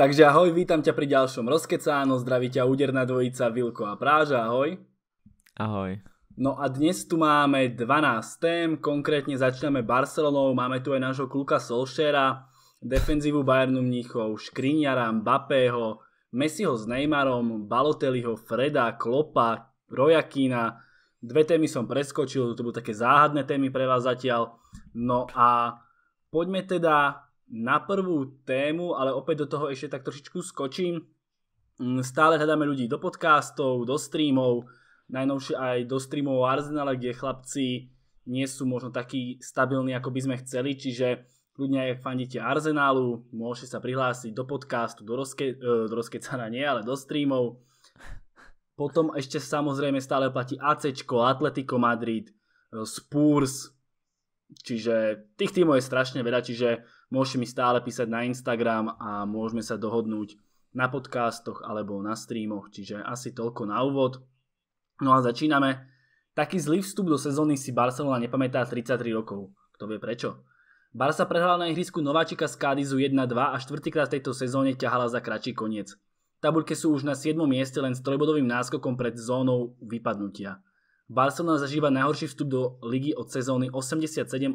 Takže ahoj, vítam ťa pri ďalšom rozkecáno, zdraví ťa úderná dvojica Vilko a Práža, ahoj. Ahoj. No a dnes tu máme 12 tém, konkrétně začneme Barcelonou, máme tu aj nášho kluka Solšera, defenzívu Bayernu Mníchov, Škriňara, Mbappého, Messiho s Neymarom, Baloteliho, Freda, Klopa, Rojakína, dve témy som preskočil, to budú také záhadné témy pre vás zatiaľ. No a poďme teda na prvú tému, ale opäť do toho ešte tak trošičku skočím. Mm, stále hľadáme ľudí do podcastov, do streamov, najnovšie aj do streamov Arsenala, kde chlapci nie sú možno takí stabilní, ako by sme chceli, čiže ľudia, aj fandíte Arsenálu, môžete sa prihlásiť do podcastu, do, rozke, e, do rozkecana nie, ale do streamov. Potom ešte samozrejme stále platí ACčko, Atletico Madrid, e, Spurs, čiže tých týmov je strašne veľa, čiže Môžete mi stále písať na Instagram a môžeme sa dohodnúť na podcastoch alebo na streamoch, čiže asi toľko na úvod. No a začíname. Taký zlý vstup do sezóny si Barcelona nepamätá 33 rokov. Kto vie prečo? Barca prehrala na ihrisku Nováčika z Kádizu 1-2 a štvrtýkrát v tejto sezóne ťahala za kratší koniec. Tabuľke sú už na 7. mieste len s trojbodovým náskokom pred zónou vypadnutia. Barcelona zažíva najhorší vstup do ligy od sezóny 87-88.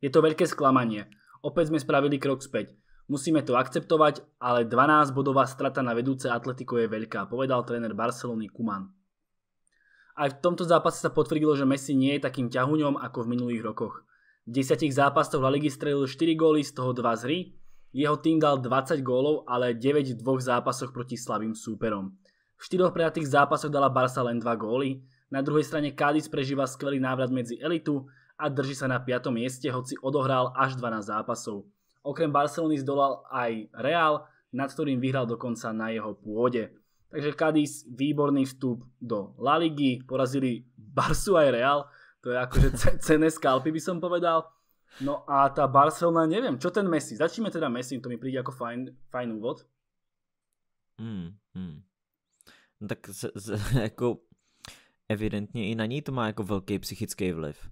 Je to veľké sklamanie. Opäť sme spravili krok späť. Musíme to akceptovať, ale 12-bodová strata na vedúce Atletico je veľká, povedal tréner Barcelony Kuman. Aj v tomto zápase sa potvrdilo, že Messi nie je takým ťahuňom ako v minulých rokoch. V 10 zápasoch La ligi strelil 4 góly, z toho 2 z hry. Jeho tým dal 20 gólov, ale 9 v dvoch zápasoch proti slabým súperom. V štyroch prejatých zápasoch dala Barca len 2 góly. Na druhej strane Cádiz prežíva skvelý návrat medzi elitu, a drží sa na 5. mieste, hoci odohral až 12 zápasov. Okrem Barcelony zdolal aj Real, nad ktorým vyhral dokonca na jeho pôde. Takže Cadiz výborný vstup do La Ligy, porazili Barsu aj Real, to je akože cené skalpy by som povedal. No a tá Barcelona, neviem, čo ten Messi? Začneme teda Messi, to mi príde ako fajn, fajn úvod. Hmm, hmm. No tak z, z, jako evidentně i na ní to má jako velký psychický vliv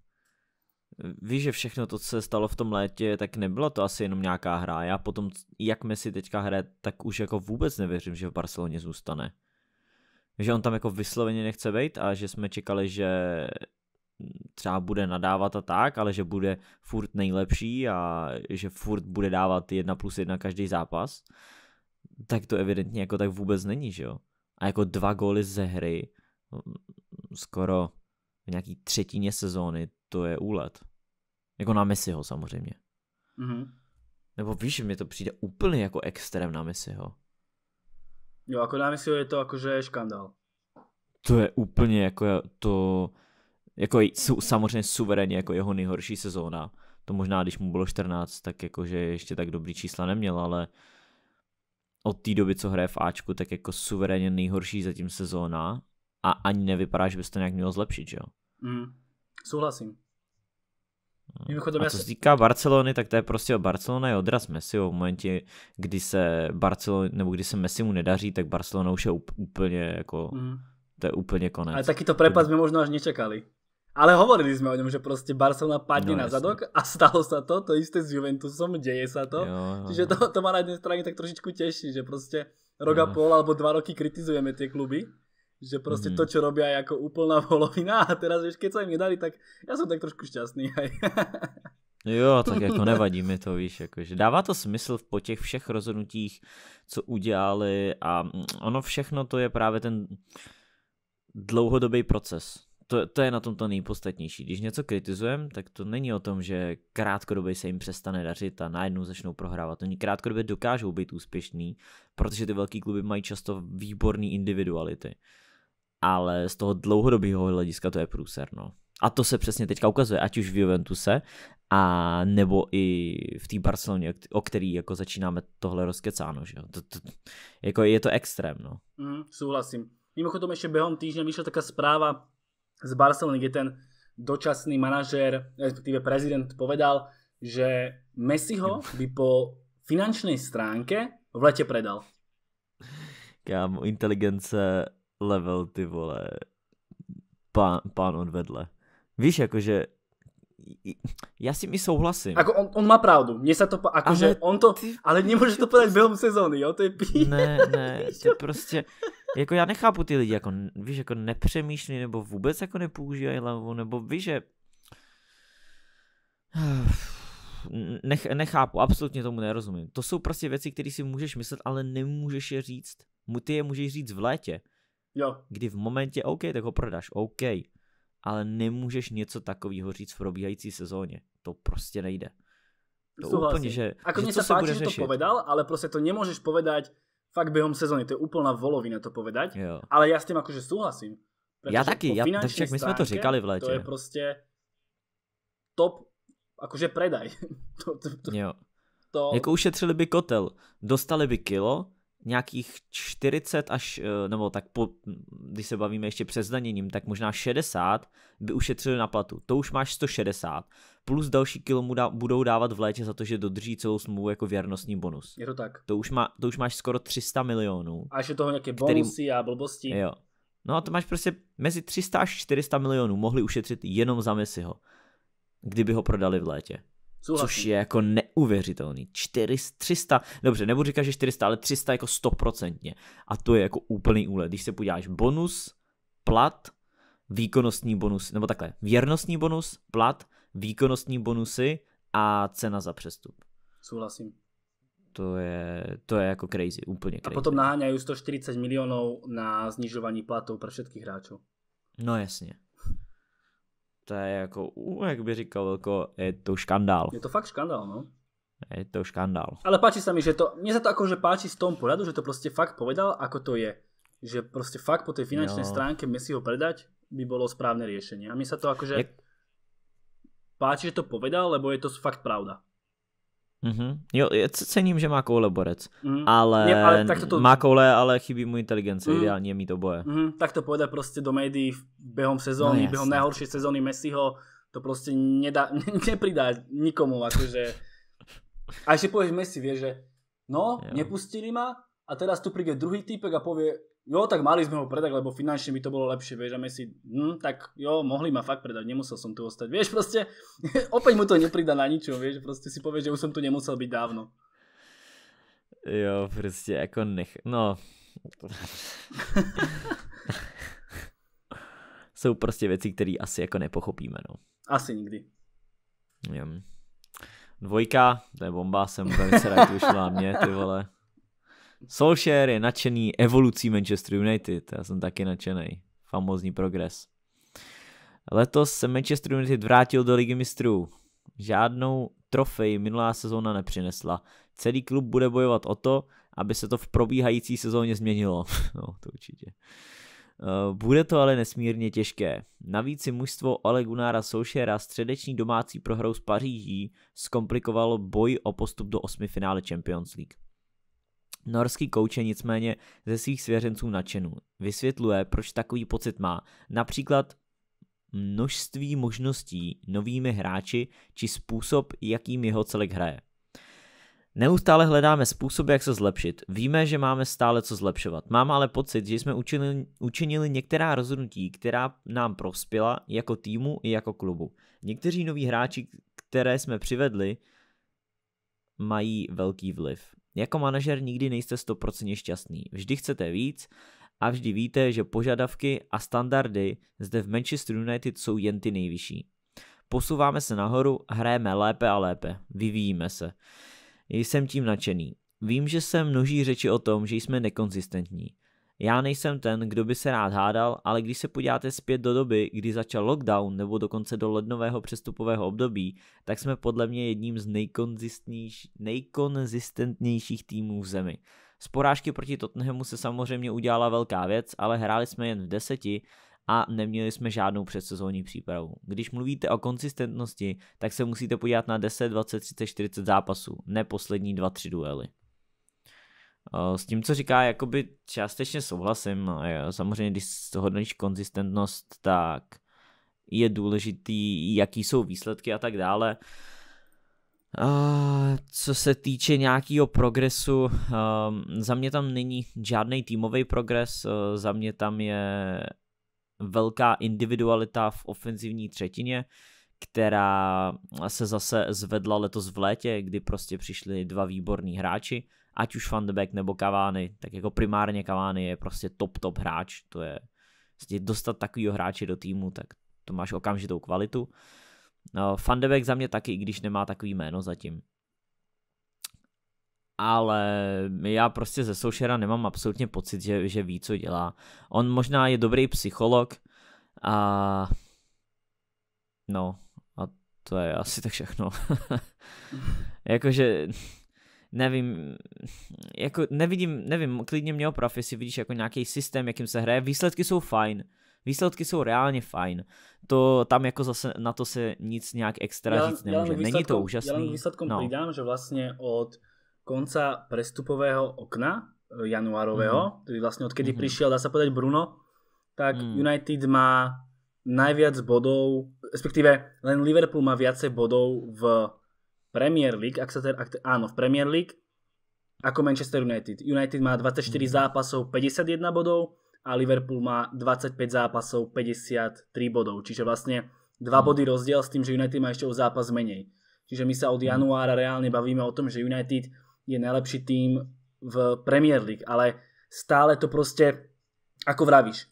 víš, že všechno to, co se stalo v tom létě, tak nebyla to asi jenom nějaká hra. Já potom, jak Messi teďka hraje, tak už jako vůbec nevěřím, že v Barceloně zůstane. Že on tam jako vysloveně nechce být a že jsme čekali, že třeba bude nadávat a tak, ale že bude furt nejlepší a že furt bude dávat jedna plus jedna každý zápas, tak to evidentně jako tak vůbec není, že jo. A jako dva góly ze hry, mm, skoro v nějaký třetině sezóny, to je úlet. Jako na Messiho samozřejmě. Mm-hmm. Nebo víš, mi to přijde úplně jako extrém na Messiho. Jo, jako na Messiho je to jakože škandál. To je úplně jako to, jako jsou samozřejmě suverénně jako jeho nejhorší sezóna. To možná, když mu bylo 14, tak jakože ještě tak dobrý čísla neměl, ale od té doby, co hraje v Ačku, tak jako suverénně nejhorší zatím sezóna a ani nevypadá, že bys to nějak mělo zlepšit, že jo? Mm. Souhlasím. Hmm. Mimochodem, a co se týká Barcelony, tak to je prostě Barcelona je odraz Messiho. V momentě, kdy se Barcelona, nebo kdy se Messi mu nedaří, tak Barcelona už je úplně jako, mm. to je úplně konec. Ale taky to prepad jsme možná až nečekali. Ale hovorili jsme o něm, že prostě Barcelona padne no, na zadok a stalo se to, to jisté s Juventusom, děje se to. Jo, jo. Čiže to, to má na jedné straně tak trošičku teší, že prostě rok no. a pol alebo dva roky kritizujeme ty kluby že proste mm-hmm. to, mhm. čo robia, je ako úplná volovina a teraz, vieš, keď sa im nedali, tak ja som tak trošku šťastný aj. Jo, tak jako nevadí mi to, víš, jakože dává to smysl po těch všech rozhodnutích, co udělali a ono všechno to je právě ten dlouhodobý proces. To, to je na tom to nejpodstatnější. Když něco kritizujeme, tak to není o tom, že krátkodobě se jim přestane dařit a najednou začnou prohrávat. Oni krátkodobě dokážou být úspěšní, protože ty velký kluby mají často výborné individuality ale z toho dlouhodobého hlediska to je průser, no. A to se přesně teďka ukazuje, ať už v Juventuse, a nebo i v té Barceloně, o který jako začínáme tohle rozkecáno, že jo. To, to, jako je to extrém, no. Mm, souhlasím. Mimochodem ještě během týždňa vyšla taková zpráva z Barcelony, kde ten dočasný manažer, respektive prezident povedal, že Messiho by po finančnej stránke v letě predal. Kámo, inteligence level, ty vole, pán, pán odvedle. Víš, jakože já si mi souhlasím. Ako on, on má pravdu, mně se to, jakože, ale on to, ty... ale nemůže to podat během sezóny, jo, to je pí. Ne, ne, to prostě, jako já nechápu ty lidi, jako víš, jako nepřemýšlí, nebo vůbec jako nepoužívají levou, nebo víš, že Nech, nechápu, absolutně tomu nerozumím. To jsou prostě věci, které si můžeš myslet, ale nemůžeš je říct. Ty je můžeš říct v létě. Jo. Kdy v momentě, OK, tak ho prodáš, OK, ale nemůžeš něco takového říct v probíhající sezóně. To prostě nejde. To Súhlasím. úplně, že... Ako že co se páči, že to povedal, ale prostě to nemůžeš povedať fakt během sezóny, to je úplná volovina to povedať, jo. ale já s tím jakože súhlasím. Já taky, já. tak stránke, my jsme to říkali v létě. To je prostě top, akože predaj. to, to, to, jo. To... Jako ušetřili by kotel, dostali by kilo, nějakých 40 až, eh, nebo tak po, když se bavíme ještě před zdaněním, tak možná 60 by ušetřili na platu. To už máš 160. Plus další kilo mu dá, budou dávat v létě za to, že dodrží celou smlouvu jako věrnostní bonus. Je to tak. To už, má, to už máš skoro 300 milionů. A že toho nějaké který... bonusy a blbosti. Jo. No a to máš prostě mezi 300 až 400 milionů mohli ušetřit jenom za Messiho, kdyby ho prodali v létě. Souhlasím. Což je jako neuvěřitelný. 400, 300, dobře, nebudu říkat, že 400, ale 300 jako stoprocentně. A to je jako úplný úlet. Když se podíváš bonus, plat, výkonnostní bonus, nebo takhle, věrnostní bonus, plat, výkonnostní bonusy a cena za přestup. Souhlasím. To je, to je jako crazy, úplně crazy. A potom naháňají 140 milionů na znižování platů pro všetkých hráčů. No jasně to je jako, uh, jak by říkal Velko, je to škandál. Je to fakt škandál, no. Je to škandál. Ale páči sa mi, že to, mne sa to akože páči z tom pohľadu, že to proste fakt povedal, ako to je. Že proste fakt po tej finančnej jo. stránke Messi ho predať by bolo správne riešenie. A mne sa to akože je... páči, že to povedal, lebo je to fakt pravda. Mm-hmm. Jo, já cením, že má koule borec, mm. ale, Nie, ale to... má koule, ale chybí mu inteligence, mm. ideálně je mít oboje. Mm, tak to půjde prostě do médií během sezóny, no, během nejhorší sezóny Messiho, to prostě nedá, nepridá nikomu, akože... A ještě pověš Messi, vie, že no, jo. nepustili ma a teraz tu príde druhý týpek a povie, jo, tak mali sme ho predať, lebo finančne by to bolo lepšie, vieš, a si, hm, tak jo, mohli ma fakt predať, nemusel som tu ostať, vieš, proste, opäť mu to nepridá na ničo, vieš, proste si povieš, že už som tu nemusel byť dávno. Jo, prostě jako nech, no. Sú prostě věci, které asi jako nepochopíme, no. Asi nikdy. Jo. Dvojka, to je bomba, jsem velice rád, vyšla na mě, ty vole. Solskjaer je nadšený evolucí Manchester United. Já jsem taky nadšený. Famozní progres. Letos se Manchester United vrátil do ligy mistrů. Žádnou trofej minulá sezóna nepřinesla. Celý klub bude bojovat o to, aby se to v probíhající sezóně změnilo. no, to určitě. Eh, bude to ale nesmírně těžké. Navíc si mužstvo Ole Gunnara Solskjaera středeční domácí prohrou s Paříží zkomplikovalo boj o postup do osmi finále Champions League. Norský kouč je nicméně ze svých svěřenců nadšenů. Vysvětluje, proč takový pocit má. Například množství možností novými hráči či způsob, jakým jeho celek hraje. Neustále hledáme způsoby, jak se zlepšit. Víme, že máme stále co zlepšovat. Mám ale pocit, že jsme učinili, učinili některá rozhodnutí, která nám prospěla jako týmu i jako klubu. Někteří noví hráči, které jsme přivedli, mají velký vliv. Jako manažer nikdy nejste 100% šťastný, vždy chcete víc a vždy víte, že požadavky a standardy zde v Manchester United jsou jen ty nejvyšší. Posouváme se nahoru, hrajeme lépe a lépe, vyvíjíme se. Jsem tím nadšený. Vím, že se množí řeči o tom, že jsme nekonzistentní. Já nejsem ten, kdo by se rád hádal, ale když se podíváte zpět do doby, kdy začal lockdown nebo dokonce do lednového přestupového období, tak jsme podle mě jedním z nejkonzistentnějších týmů v zemi. Z porážky proti Tottenhamu se samozřejmě udělala velká věc, ale hráli jsme jen v deseti a neměli jsme žádnou předsezónní přípravu. Když mluvíte o konzistentnosti, tak se musíte podívat na 10, 20, 30, 40 zápasů, ne poslední 2-3 duely. Eh, s tím, co říká, jakoby částečně souhlasím. Samozřejmě, když hodnotíš konzistentnost, tak je důležitý, jaký jsou výsledky a tak dále. Uh, co se týče nějakého progresu, eh, za mě tam není žádný týmový progres, uh, za mě tam je velká individualita v ofenzivní třetině, která se zase zvedla letos v létě, kdy prostě přišli dva výborní hráči, ať už Fandebek nebo Kavány, tak jako primárně Kavány je prostě top top hráč, to je vlastně dostat takovýho hráče do týmu, tak to máš okamžitou kvalitu. No, Fandebek za mě taky, i když nemá takový jméno zatím. Ale já prostě ze Soušera nemám absolutně pocit, že, že ví, co dělá. On možná je dobrý psycholog a no a to je asi tak všechno. Jakože nevím, jako nevidím, nevím, klidně měl profi, si vidíš jako nějaký systém, jakým se hraje, výsledky jsou fajn, výsledky jsou reálně fajn, to tam jako zase na to se nic nějak extra já, říct nemůže, ja není to úžasný. Já výsledkom no. pridám, že vlastně od konca prestupového okna eh, januárového, mm. tedy vlastně odkedy mm. přišel, dá se podat Bruno, tak mm. United má najviac bodov, respektíve len Liverpool má viacej bodov v Premier League, ak sa teda, ak, áno, v Premier League, ako Manchester United. United má 24 mhm. zápasov, 51 bodov a Liverpool má 25 zápasov, 53 bodov. Čiže vlastne dva mhm. body rozdiel s tým, že United má ešte o zápas menej. Čiže my sa od mhm. januára reálne bavíme o tom, že United je najlepší tým v Premier League, ale stále to proste, ako vravíš,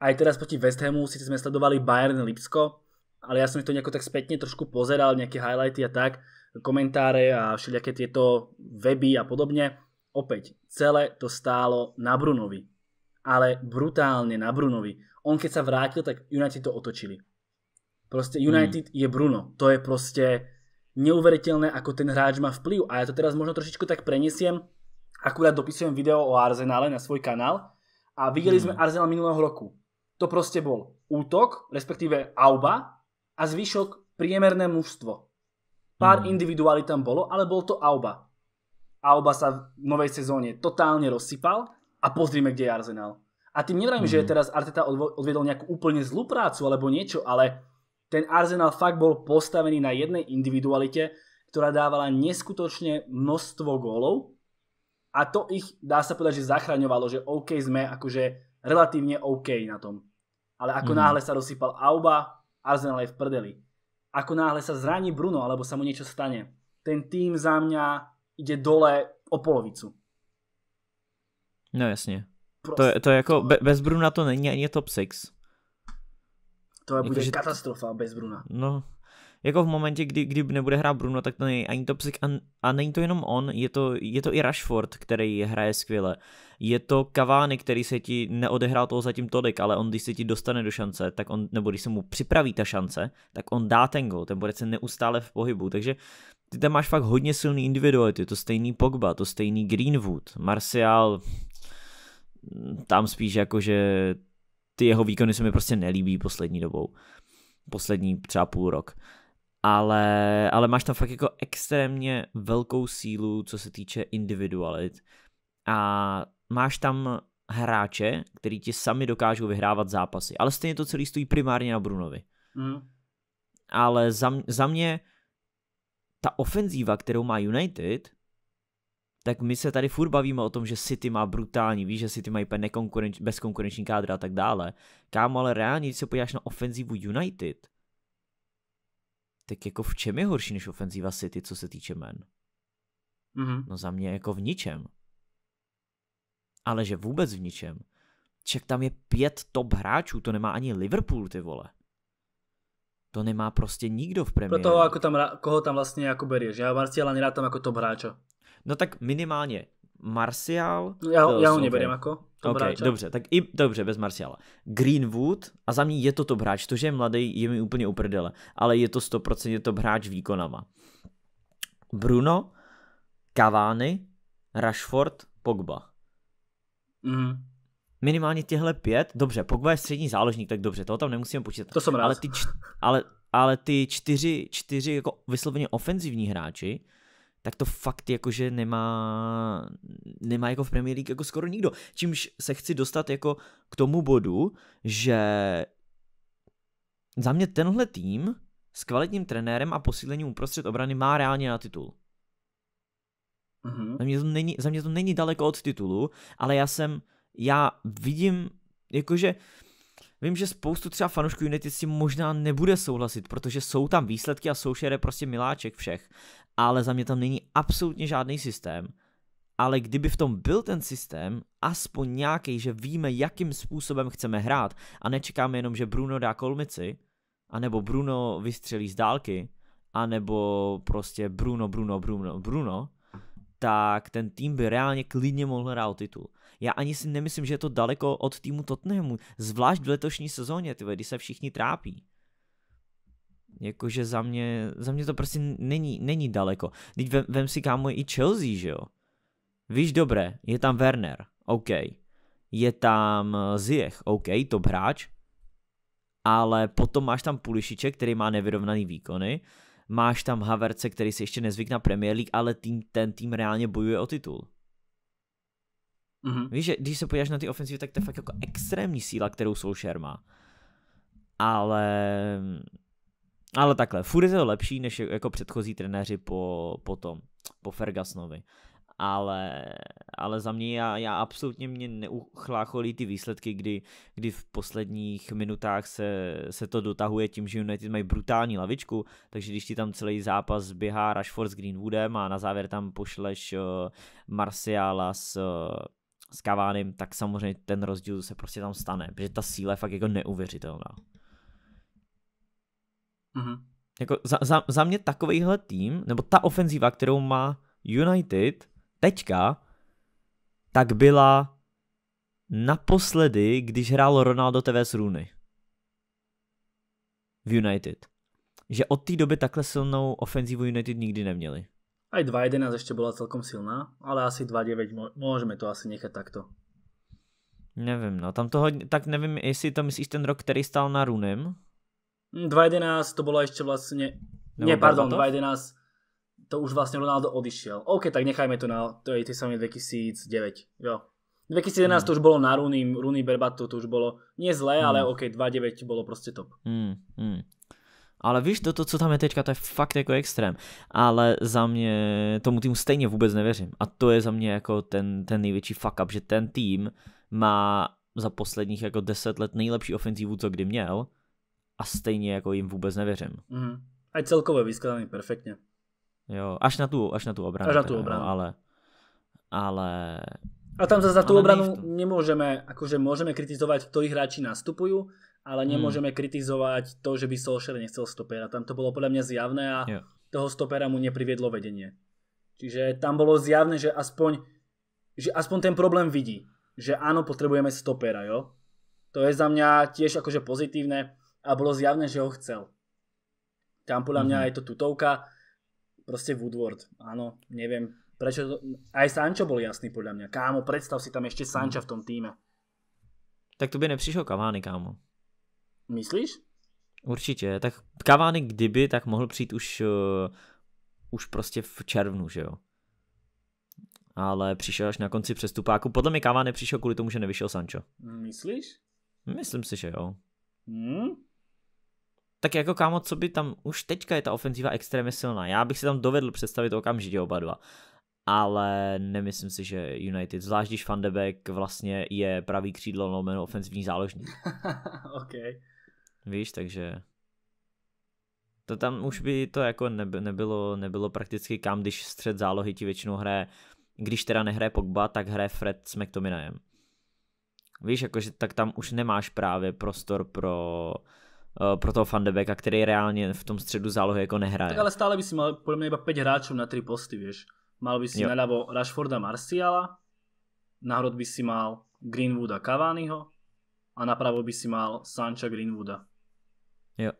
aj teraz proti West Hamu si sme sledovali Bayern Lipsko, ale ja som to nejako tak spätne trošku pozeral, nejaké highlighty a tak, komentáre a všelijaké tieto weby a podobne. Opäť, celé to stálo na Brunovi. Ale brutálne na Brunovi. On keď sa vrátil, tak United to otočili. Proste United hmm. je Bruno. To je proste neuveriteľné, ako ten hráč má vplyv. A ja to teraz možno trošičku tak preniesiem. Akurát dopisujem video o Arsenále na svoj kanál. A videli hmm. sme Arsenal minulého roku. To proste bol útok, respektíve Auba a zvyšok priemerné mužstvo. Pár mm. individuálí tam bolo, ale bol to Auba. Auba sa v novej sezóne totálne rozsypal a pozrime, kde je Arsenal. A tým nevrajím, mm. že hmm. teraz Arteta odvedol nejakú úplne zlú prácu alebo niečo, ale ten Arsenal fakt bol postavený na jednej individualite, ktorá dávala neskutočne množstvo gólov a to ich, dá sa povedať, že zachraňovalo, že OK sme akože relatívne OK na tom. Ale ako mm. náhle sa rozsypal Auba, Arsenal je v prdeli ako náhle sa zraní Bruno alebo sa mu niečo stane, ten tým za mňa ide dole o polovicu. No jasne. To je, to je jako, be, bez Bruna to není ani top 6. To je bude že... katastrofa bez Bruna. No, jako v momentě, kdy, kdy nebude hrát Bruno, tak to není ani Topsik a, a není to jenom on, je to, je to i Rashford, který hraje skvěle. Je to Cavani, který se ti neodehrál toho zatím tolik, ale on když se ti dostane do šance, tak on, nebo když se mu připraví ta šance, tak on dá ten gol, ten bude se neustále v pohybu, takže ty tam máš fakt hodně silný individuality, to stejný Pogba, to stejný Greenwood, Martial, tam spíš jako, že ty jeho výkony se mi prostě nelíbí poslední dobou. Poslední třeba půl rok ale, ale máš tam fakt jako extrémně velkou sílu, co se týče individualit a máš tam hráče, který ti sami dokážou vyhrávat zápasy, ale stejně to celý stojí primárně na Brunovi. Mm. Ale za, za mě ta ofenzíva, kterou má United, tak my se tady furt bavíme o tom, že City má brutální, víš, že City mají nekonkurenč, bezkonkurenční kádra a tak dále. Kámo, ale reálně, když se podíváš na ofenzívu United, tak jako v čem je horší než ofenzíva City, co se týče men? Mm-hmm. No za mě jako v ničem. Ale že vůbec v ničem. Ček tam je pět top hráčů, to nemá ani Liverpool, ty vole. To nemá prostě nikdo v premiéru. Pro toho, jako tam, koho tam vlastně jako berieš. Já Marciala nedá tam jako top hráča. No tak minimálně Marcial. Já, no, já ho neberím jako top okay, hráče. Dobře, tak i dobře, bez Marciala. Greenwood, a za mě je to top hráč, to, že je mladý, je mi úplně uprdele, ale je to 100% top hráč výkonama. Bruno, Cavani, Rashford, Pogba. Mm. Minimálně těhle pět, dobře, Pogba je střední záložník, tak dobře, toho tam nemusíme počítat. To jsem rád. Ale ty, ale, ale ty čtyři, čtyři jako vysloveně ofenzivní hráči, tak to fakt jakože nemá, nemá jako v Premier League jako skoro nikdo. Čímž se chci dostat jako k tomu bodu, že za mě tenhle tým s kvalitním trenérem a posílením uprostřed obrany má reálně na titul. Mm-hmm. Za, mě to není, za mě to není daleko od titulu, ale já jsem, já vidím, jakože vím, že spoustu třeba fanoušků United si možná nebude souhlasit, protože jsou tam výsledky a Soušer je prostě miláček všech ale za mě tam není absolutně žádný systém. Ale kdyby v tom byl ten systém, aspoň nějaký, že víme, jakým způsobem chceme hrát a nečekáme jenom, že Bruno dá kolmici, anebo Bruno vystřelí z dálky, anebo prostě Bruno, Bruno, Bruno, Bruno, tak ten tým by reálně klidně mohl hrát o titul. Já ani si nemyslím, že je to daleko od týmu Tottenhamu, zvlášť v letošní sezóně, tyve, kdy se všichni trápí. Jakože za mě, za mě to prostě není, není daleko. Teď vem, vem si kámo i Chelsea, že jo? Víš dobré, je tam Werner, OK. Je tam eh, Ziyech, OK, top hráč. Ale potom máš tam Pulišiče, který má nevyrovnaný výkony. Máš tam Haverce, který se ještě nezvyk na Premier League, ale tým, ten tým reálně bojuje o titul. Mm-hmm. Víš, že když se podíváš na ty ofenzivy, tak to je fakt jako extrémní síla, kterou Solskjaer má. Ale ale takhle, furt je to lepší, než jako předchozí trenéři po, po tom, po Fergusonovi. Ale, ale za mě, já, já absolutně mě neuchlácholí ty výsledky, kdy, kdy v posledních minutách se, se to dotahuje tím, že United mají brutální lavičku, takže když ti tam celý zápas běhá Rashford s Greenwoodem a na závěr tam pošleš eh, Marciala s, eh, s Kavánem, tak samozřejmě ten rozdíl se prostě tam stane, protože ta síla je fakt jako neuvěřitelná. Mm-hmm. Jako za, za, za mě takovýhle tým, nebo ta ofenzíva, kterou má United teďka, tak byla naposledy, když hrál Ronaldo z Rooney v United. Že od té doby takhle silnou ofenzívu United nikdy neměli. Aj 2.11 ještě byla celkom silná, ale asi 2.9 můžeme to asi nechat takto. Nevím, no tam to hodně, tak nevím, jestli to myslíš ten rok, který stál na Runem, 2011 to bolo ešte vlastne... Nebo nie, pardon, Barbatov? 2011 to už vlastne Ronaldo odišiel. OK, tak nechajme to na to je tej samej 2009. Jo. 2011 mm. to už bolo na Rooney, Rooney Berbatu, to už bolo nie zlé, mm. ale OK, 2.9 bolo proste top. Mm, mm. Ale víš, to, to, co tam je teďka, to je fakt jako extrém. Ale za mě tomu týmu stejně vůbec nevěřím. A to je za mě jako ten, ten největší fuck up, že ten tým má za posledních jako deset let nejlepší ofenzívu, co kdy měl a stejně jako jim vůbec nevěřím. Mm. A celkově vyskladaný perfektně. Jo, až na tu, až na tu obranu. Až na tu teda, no, obranu. No, ale, ale... A tam zase za tu obranu nemůžeme, akože můžeme kritizovat ktorí hráči nastupují, ale hmm. nemůžeme hmm. kritizovat to, že by Solskjaer nechcel stopera. Tam to bylo podle mě zjavné a jo. toho stopera mu nepriviedlo vedení. Čiže tam bolo zjavné, že aspoň, že aspoň ten problém vidí. Že áno, potrebujeme stopera, jo? To je za mňa tiež akože pozitívne a bolo zjavné, že ho chcel. Tam podľa mňa mm-hmm. je to tutovka, proste Woodward, áno, neviem, prečo to, aj Sancho bol jasný podľa mňa, kámo, predstav si tam ešte mhm. Sancha v tom týme. Tak to by nepřišel Kavány, kámo. Myslíš? Určitě, tak Kavány kdyby, tak mohl přijít už, uh, už prostě v červnu, že jo. Ale přišel až na konci přestupáku. Podle mě Kavány přišel kvůli tomu, že nevyšel Sancho. Myslíš? Myslím si, že jo. Hmm? tak jako kámo, co by tam, už teďka je ta ofenzíva extrémně silná, já bych si tam dovedl představit okamžitě oba dva. Ale nemyslím si, že United, zvlášť když Van de Beek vlastně je pravý křídlo lomeno ofenzivní záložník. OK. Víš, takže to tam už by to jako nebylo, nebylo prakticky kam, když střed zálohy ti většinou hraje, když teda nehraje Pogba, tak hraje Fred s McTominayem. Víš, jakože tak tam už nemáš právě prostor pro uh, Eh, pro toho Fandebeka, který reálně v tom středu zálohy jako nehraje. Tak ale stále by si mal podle mě iba 5 hráčů na 3 posty, víš? Mal by si jo. naľavo Rashforda Marciala, nahrod by si mal Greenwooda Cavaniho a napravo by si mal Sancha Greenwooda. Jo.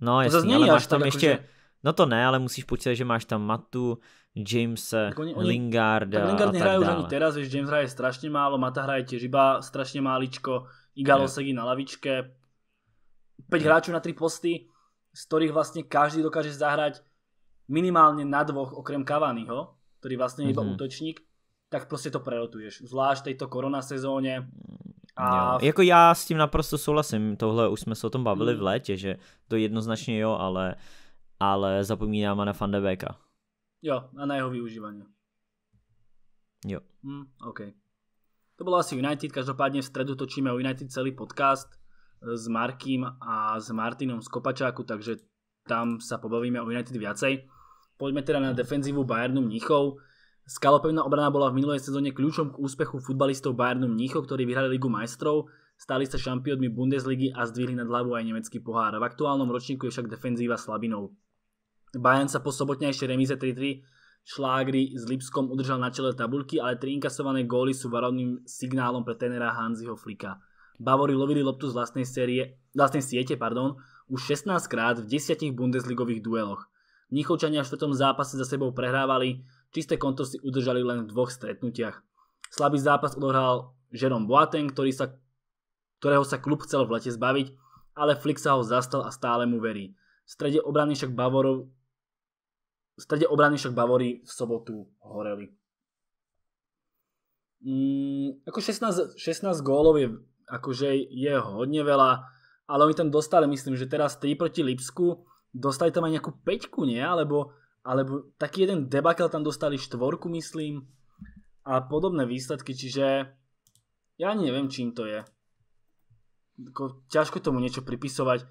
No jasný, ale máš tam ještě... že... No to ne, ale musíš počítat, že máš tam Matu, James, tak oni, oni, Lingarda tak Lingard nehraje už ani teraz, že James hraje strašně málo, Mata hraje tiež iba strašně máličko, Igalo sedí na lavičke, 5 hráčů na 3 posty, z ktorých vlastne každý dokáže zahrať minimálne na dvoch, okrem Cavaniho, ktorý vlastne je iba mhm. útočník, tak prostě to prerotuješ. Zvlášť tejto korona sezóně. A... Jo. Jako já s tím naprosto souhlasím, tohle už jsme sa o tom bavili mm. v lete, že to jednoznačně jo, ale, ale zapomínáme na Fandebeka. Jo, a na jeho využívání. Jo. Mm, OK. To bylo asi United, každopádně v středu točíme o United celý podcast s Markým a s Martinom z Kopačáku, takže tam sa pobavíme o United viacej. Poďme teda na defenzívu Bayernu Mníchov. Skalopevná obrana bola v minulej sezóne kľúčom k úspechu futbalistov Bayernu Mníchov, ktorí vyhrali Ligu majstrov, stali sa šampiódmi Bundesligy a zdvihli nad hlavu aj nemecký pohár. V aktuálnom ročníku je však defenzíva slabinou. Bayern sa po sobotnejšej remíze 3-3 šlágry s Lipskom udržal na čele tabulky, ale tri inkasované góly sú varovným signálom pre tenera Hanziho Flika. Bavory lovili loptu z vlastnej, série, vlastnej siete pardon, už 16 krát v 10 bundesligových dueloch. Mnichovčania v štvrtom zápase za sebou prehrávali, čisté konto si udržali len v dvoch stretnutiach. Slabý zápas odohral Jerome Boateng, ktorý sa, ktorého sa klub chcel v lete zbaviť, ale Flick sa ho zastal a stále mu verí. V strede obrany však Bavorov v strede obrany však Bavory v sobotu horeli. Mm, ako 16, 16 gólov je akože je hodne veľa, ale oni tam dostali, myslím, že teraz 3 proti Lipsku, dostali tam aj nejakú peťku, nie? Alebo, alebo taký jeden debakel tam dostali štvorku, myslím, a podobné výsledky, čiže ja ani neviem, čím to je. Ťažko tomu niečo pripisovať.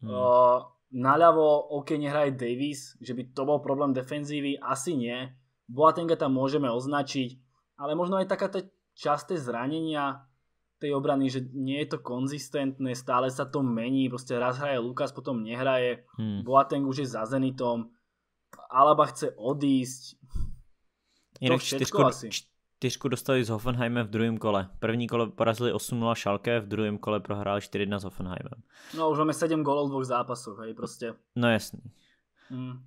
Hmm. Uh, naľavo, OK, nehraje Davis, že by to bol problém defenzívy, asi nie. Boatenga tam môžeme označiť, ale možno aj taká časté zranenia, tej obrany, že nie je to konzistentné, stále sa to mení, proste raz hraje Lukas, potom nehraje, hmm. Boateng už je za Zenitom, Alaba chce odísť. Jinak to čtyřku, asi. čtyřku dostali s Hoffenheimem v druhém kole. První kole porazili 8-0 Šalke, v druhém kole prohráli 4-1 s Hoffenheimem. No už máme 7 golov v dvou zápasoch, hej, prostě. No jasný. Mm.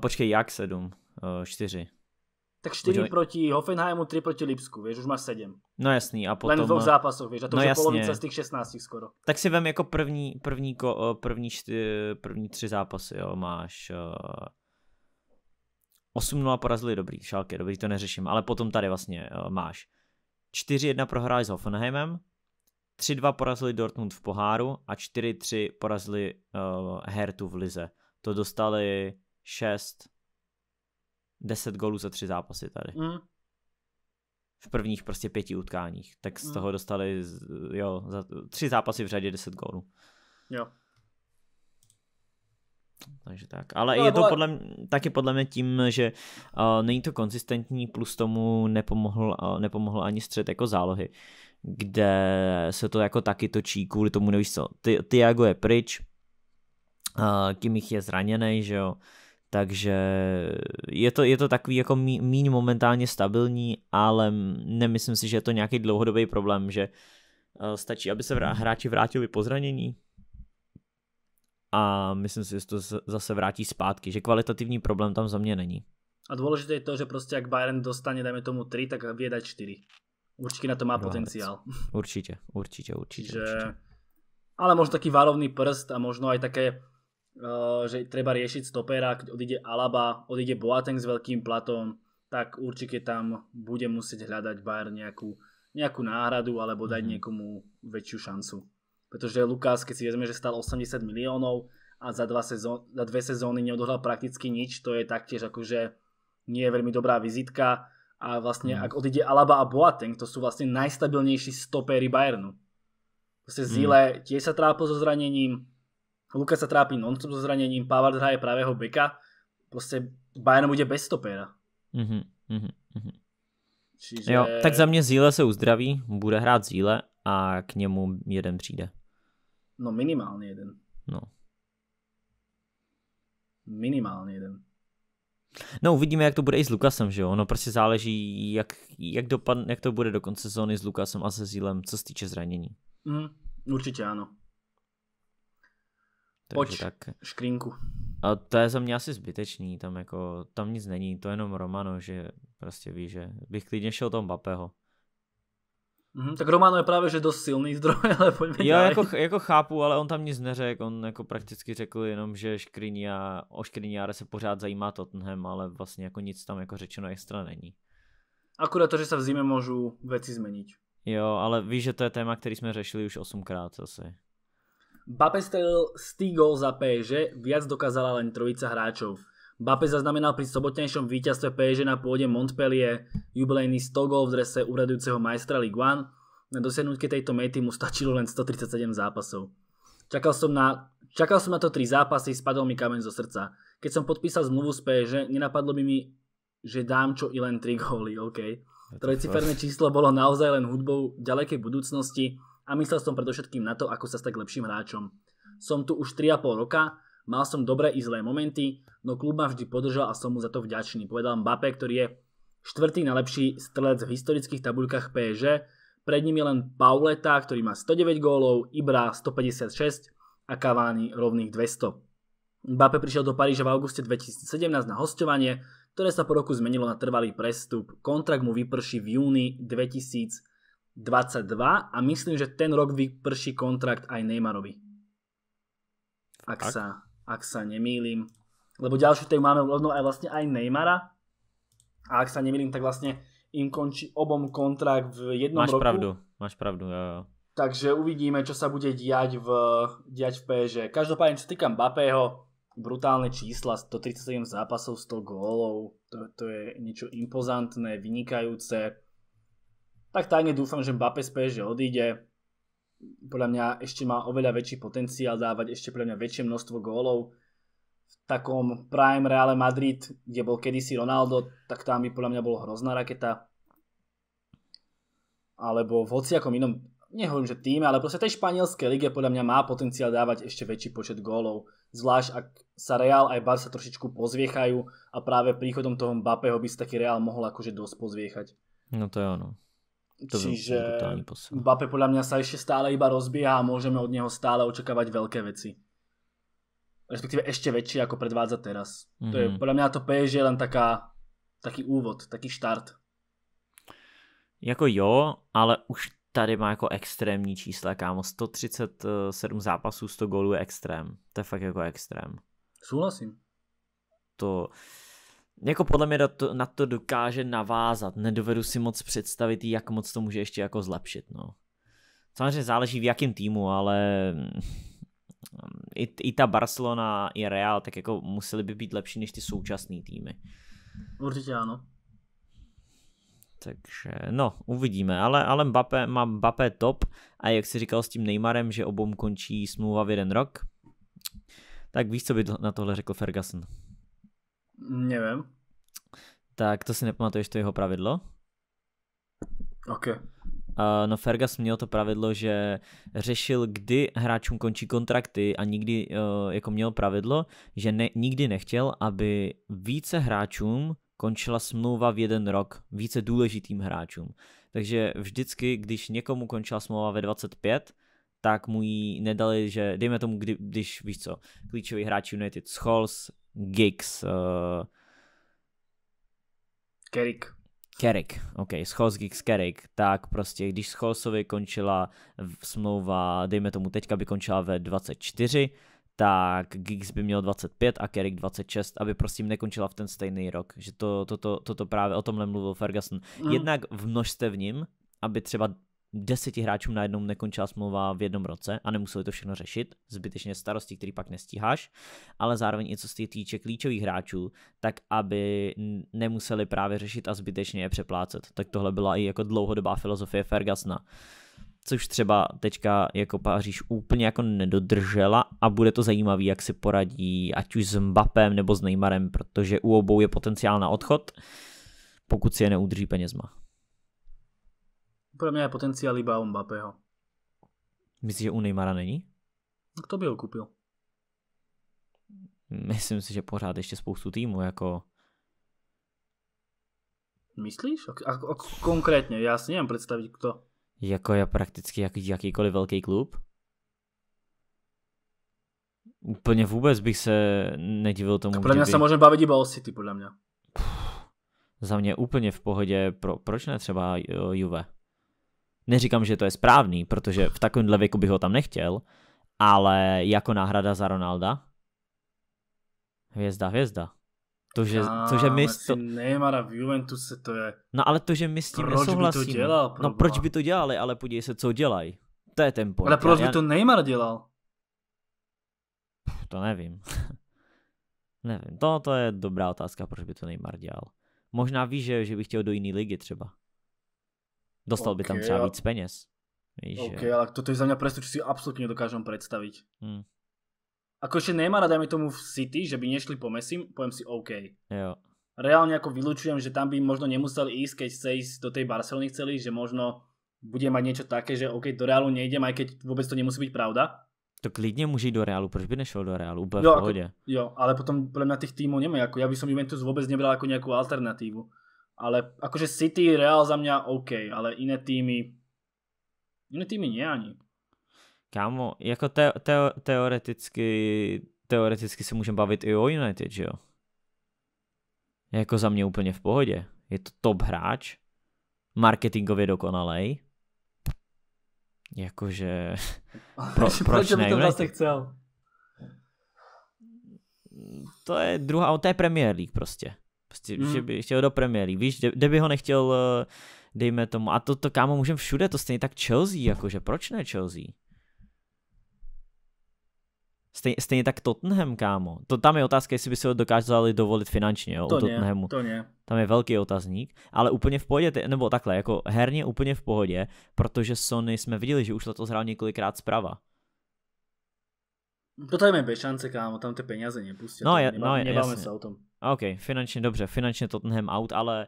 počkej, jak 7? 4. Eh, tak 4 Může... proti Hoffenheimu, 3 proti Lipsku, víš, už máš 7. No jasný, a potom... Len v dvou eh, zápasoch, víš, a to no už jasný. je polovice z těch 16 skoro. Tak si vem jako první, první, ko, eh, první, čty, eh, první tři zápasy, jo, máš... Uh, 8-0 porazili dobrý, šálky, dobrý, to neřeším, ale potom tady vlastně uh, máš 4-1 prohráli s Hoffenheimem, 3-2 porazili Dortmund v poháru a 4-3 porazili uh, Hertu v lize. To dostali 6 10 gólů za tři zápasy tady. Mm. V prvních prostě pěti utkáních. Tak z mm. toho dostali, jo, za tři zápasy v řadě 10 gólů. Jo. Takže tak. Ale no, je to podle mě, taky podle mě tím, že uh, není to konzistentní, plus tomu nepomohl, uh, nepomohl ani střed jako zálohy, kde se to jako taky točí kvůli tomu, nevíš co. Ty, Tiago je pryč, uh, Kimich je zraněný, že jo. Uh, takže je to, je to takový jako míň momentálně stabilní, ale nemyslím si, že je to nějaký dlouhodobý problém, že eh, stačí, aby se vrá, hráči vrátili po zranění a myslím si, že to zase vrátí zpátky, že kvalitativní problém tam za mě není. A důležité je to, že prostě jak Bayern dostane, dajme tomu 3, tak vie dať 4. Určitě na to má potenciál. Určitě, určitě, určitě, že... určitě. Ale možno taký varovný prst a možno aj také Eh, že treba riešiť stopera, keď odíde Alaba, odíde Boateng s veľkým platom, tak určite tam bude musieť hľadať Bayern nejakú, nejakú náhradu alebo dať mhm. niekomu väčšiu šancu. Pretože Lukas, keď si vezme, že stal 80 miliónov a za, dva sezón, za dve sezóny neodohral prakticky nič, to je taktiež akože nie je veľmi dobrá vizitka a vlastne mm. ak odíde Alaba a Boateng, to sú vlastne najstabilnejší stopéry Bayernu. Proste Zile mm. tiež sa trápil so zranením, Luka se trápí nonstop so zraněním, Pavard hraje pravého beka, prostě Bayern bude bez stopera. Mm-hmm, mm-hmm. Čiže... Jo, tak za mě Zíle se uzdraví, bude hrát Zíle a k němu jeden přijde. No minimálně jeden. No. Minimálně jeden. No uvidíme, jak to bude i s Lukasem, že jo? No prostě záleží, jak, jak, dopad, jak to bude do konce sezóny s Lukasem a se Zílem, co se týče zranění. Mm, určitě ano. Takže tak. škrínku. A to je za mě asi zbytečný, tam jako, tam nic není, to je jenom Romano, že prostě ví, že bych klidně šel tom Bapeho. Mm-hmm, tak Romano je právě že dost silný zdroj, ale pojďme Já jako, jako, chápu, ale on tam nic neřekl, on jako prakticky řekl jenom, že Škrinia, o Škriniáre se pořád zajímá Tottenham, ale vlastně jako nic tam jako řečeno extra není. Akurát to, že se v zimě můžu věci změnit. Jo, ale víš, že to je téma, který jsme řešili už osmkrát asi. Bape strelil z gol za PSG, viac dokázala len trojica hráčov. Bape zaznamenal pri sobotnejšom víťazstve PSG na pôde Montpellier jubilejný 100 gol v drese uradujúceho majstra Ligue 1. Na dosiahnutie tejto mety mu stačilo len 137 zápasov. Čakal som na, to 3 zápasy, spadol mi kameň zo srdca. Keď som podpísal zmluvu z PSG, nenapadlo by mi, že dám čo i len 3 goly, OK. Trojciferné číslo bolo naozaj len hudbou ďalekej budúcnosti, a myslel som predovšetkým na to, ako sa stať lepším hráčom. Som tu už 3,5 roka, mal som dobré i zlé momenty, no klub ma vždy podržal a som mu za to vďačný, povedal Mbappé, ktorý je štvrtý najlepší strelec v historických tabuľkách PSG, pred ním je len Pauleta, ktorý má 109 gólov, Ibra 156 a Cavani rovných 200. Mbappé prišiel do Paríža v auguste 2017 na hostovanie, ktoré sa po roku zmenilo na trvalý prestup. Kontrakt mu vyprší v júni 2017. 22 a myslím, že ten rok vyprší kontrakt aj Neymarovi. Ak, tak. sa, ak sa nemýlim. Lebo ďalšiu tému máme rovno aj vlastne aj Neymara. A ak sa nemýlim, tak vlastne im končí obom kontrakt v jednom máš roku. Pravdu, máš pravdu, jo, jo. Takže uvidíme, čo sa bude diať v, diať v PSG. Každopádne, čo týka Mbappého, brutálne čísla, 137 zápasov, 100 gólov, to, to je niečo impozantné, vynikajúce tak tajne dúfam, že Mbappé z PSG odíde. Podľa mňa ešte má oveľa väčší potenciál dávať ešte podľa mňa väčšie množstvo gólov. V takom prime Reale Madrid, kde bol kedysi Ronaldo, tak tam by podľa mňa bol hrozná raketa. Alebo v hociakom inom, nehovorím, že týme, ale proste tej španielskej lige podľa mňa má potenciál dávať ešte väčší počet gólov. Zvlášť ak sa Real aj Barca trošičku pozviechajú a práve príchodom toho Mbappého by sa taký Real mohol akože dosť pozviechať. No to je ono. To Čiže Mbappé podľa mňa sa ešte stále iba rozbieha a môžeme od neho stále očakávať veľké veci. Respektíve ešte väčšie ako predvádza teraz. Mm-hmm. To je, mhm. podľa mňa to PSG je len taká, taký úvod, taký štart. Jako jo, ale už tady má jako extrémní čísla, kámo. 137 zápasů, 100 gólů je extrém. To je fakt jako extrém. Souhlasím. To, jako podle mě na to, dokáže navázat. Nedovedu si moc představit, jak moc to může ještě jako zlepšit, no. Samozřejmě záleží v jakém týmu, ale mm, i, i ta Barcelona, i Real, tak jako museli by být lepší než ty současné týmy. Určitě ano. Takže, no, uvidíme, ale, ale Mbappé má Mbappé top a jak si říkal s tím Neymarem, že obom končí smlouva v jeden rok, tak víš, co by na tohle řekl Ferguson? Neviem. Tak to si nepamatuješ to jeho pravidlo? OK. Uh, no Fergus měl to pravidlo, že řešil, kdy hráčům končí kontrakty a nikdy uh, jako měl pravidlo, že ne, nikdy nechtěl, aby více hráčům končila smlouva v jeden rok, více důležitým hráčům. Takže vždycky, když někomu končila smlouva ve 25, tak mu ji nedali, že dejme tomu, kdy, když víš co, klíčový hráč United Scholes Giggs. Uh... Eh, Kerik. Kerik, OK, Scholes, Giggs, Kerik, tak prostě když Scholesovi končila smlouva, dejme tomu teďka by končila ve 24, tak Giggs by měl 25 a Kerik 26, aby prostě nekončila v ten stejný rok. Že to, to, to, to, to právě o tomhle mluvil Ferguson. Mm. Jednak v množstevním, aby třeba deseti hráčům najednou nekončila smlouva v jednom roce a nemuseli to všechno řešit, zbytečně starosti, který pak nestíháš, ale zároveň i co se týče klíčových hráčů, tak aby nemuseli právě řešit a zbytečně je přeplácet. Tak tohle byla i jako dlouhodobá filozofie Fergusona což třeba teďka jako Paříž úplně jako nedodržela a bude to zajímavý, jak si poradí ať už s Mbappem nebo s Neymarem, protože u obou je potenciál na odchod, pokud si je neudrží penězma. Pro mě je potenciál iba u Mbappého. Myslíš, že u Neymara není? No, kdo by ho koupil? Myslím si, že pořád ještě spoustu týmu, jako... Myslíš? A, a konkrétně, já si nevím představit, kdo. Jako je prakticky jak, jakýkoliv velký klub? Úplně vůbec bych se nedivil tomu, Podle mě kdyby... se můžeme bavit iba o City, podle mě. Puh, za mě úplně v pohodě, pro, proč ne třeba eh, Juve? Neříkám, že to je správný, protože v takovémhle věku bych ho tam nechtěl, ale jako náhrada za Ronalda? Hvězda, hvězda. To, že, a, to, že my to... Nejmara v Juventuse to je. No ale to, že my s tím proč nesouhlasíme. By to dělal, no proč by to dělali, ale podívej se, co dělají. To je ten point. Ale proč já, by to Neymar dělal? To nevím. nevím, to, to je dobrá otázka, proč by to Neymar dělal. Možná víš, že, že by chtěl do jiné ligy třeba. Dostal okay, by tam třeba a... víc peněz. Víš, OK, že... ale toto je za mě presne, prostě, čo si absolutně nedokážem představit. Hmm. ještě nemá dajme tomu v City, že by nešli po Messi, poviem si OK. Jo. Reálně jako vylučujem, že tam by možno nemuseli ísť, keď chce ísť do tej Barcelony chceli, že možno bude mať niečo také, že OK, do Reálu nejdem, aj keď vôbec to nemusí byť pravda. To klidně může jít do Realu, proč by nešel do Realu, úplně jo, v pohodě. jo, ale potom podle mě těch týmů nemají, jako já bych Juventus vůbec nebral jako nějakou alternativu. Ale akože City, Real za mňa OK, ale iné týmy, iné týmy nie ani. Kámo, jako te, te, teoreticky, teoreticky se můžeme bavit i o United, že jo? Jako za mě úplně v pohodě. Je to top hráč, marketingově dokonalej. Jakože... Pro, proč, proč by to vlastně chcel? To je druhá, to je Premier League prostě. Prostě, hmm. že by chtěl do premiéry. víš, kde by ho nechtěl, eh, dejme tomu, a to, to kámo můžeme všude, to stejně tak Chelsea, jakože proč ne Chelsea? Stej, stejně tak Tottenham, kámo. To tam je otázka, jestli by se ho dokázali dovolit finančně, jo, to u Tottenhamu. Ne, to ne. Tam je velký otazník, ale úplně v pohodě, nebo takhle, jako herně úplně v pohodě, protože Sony jsme viděli, že už to zhrál několikrát zprava. No to tady je bez šance, kámo, tam ty peněze nepustí. No, je, no nebáme jasně. se o tom. OK, finančně dobře, finančně Tottenham out, ale,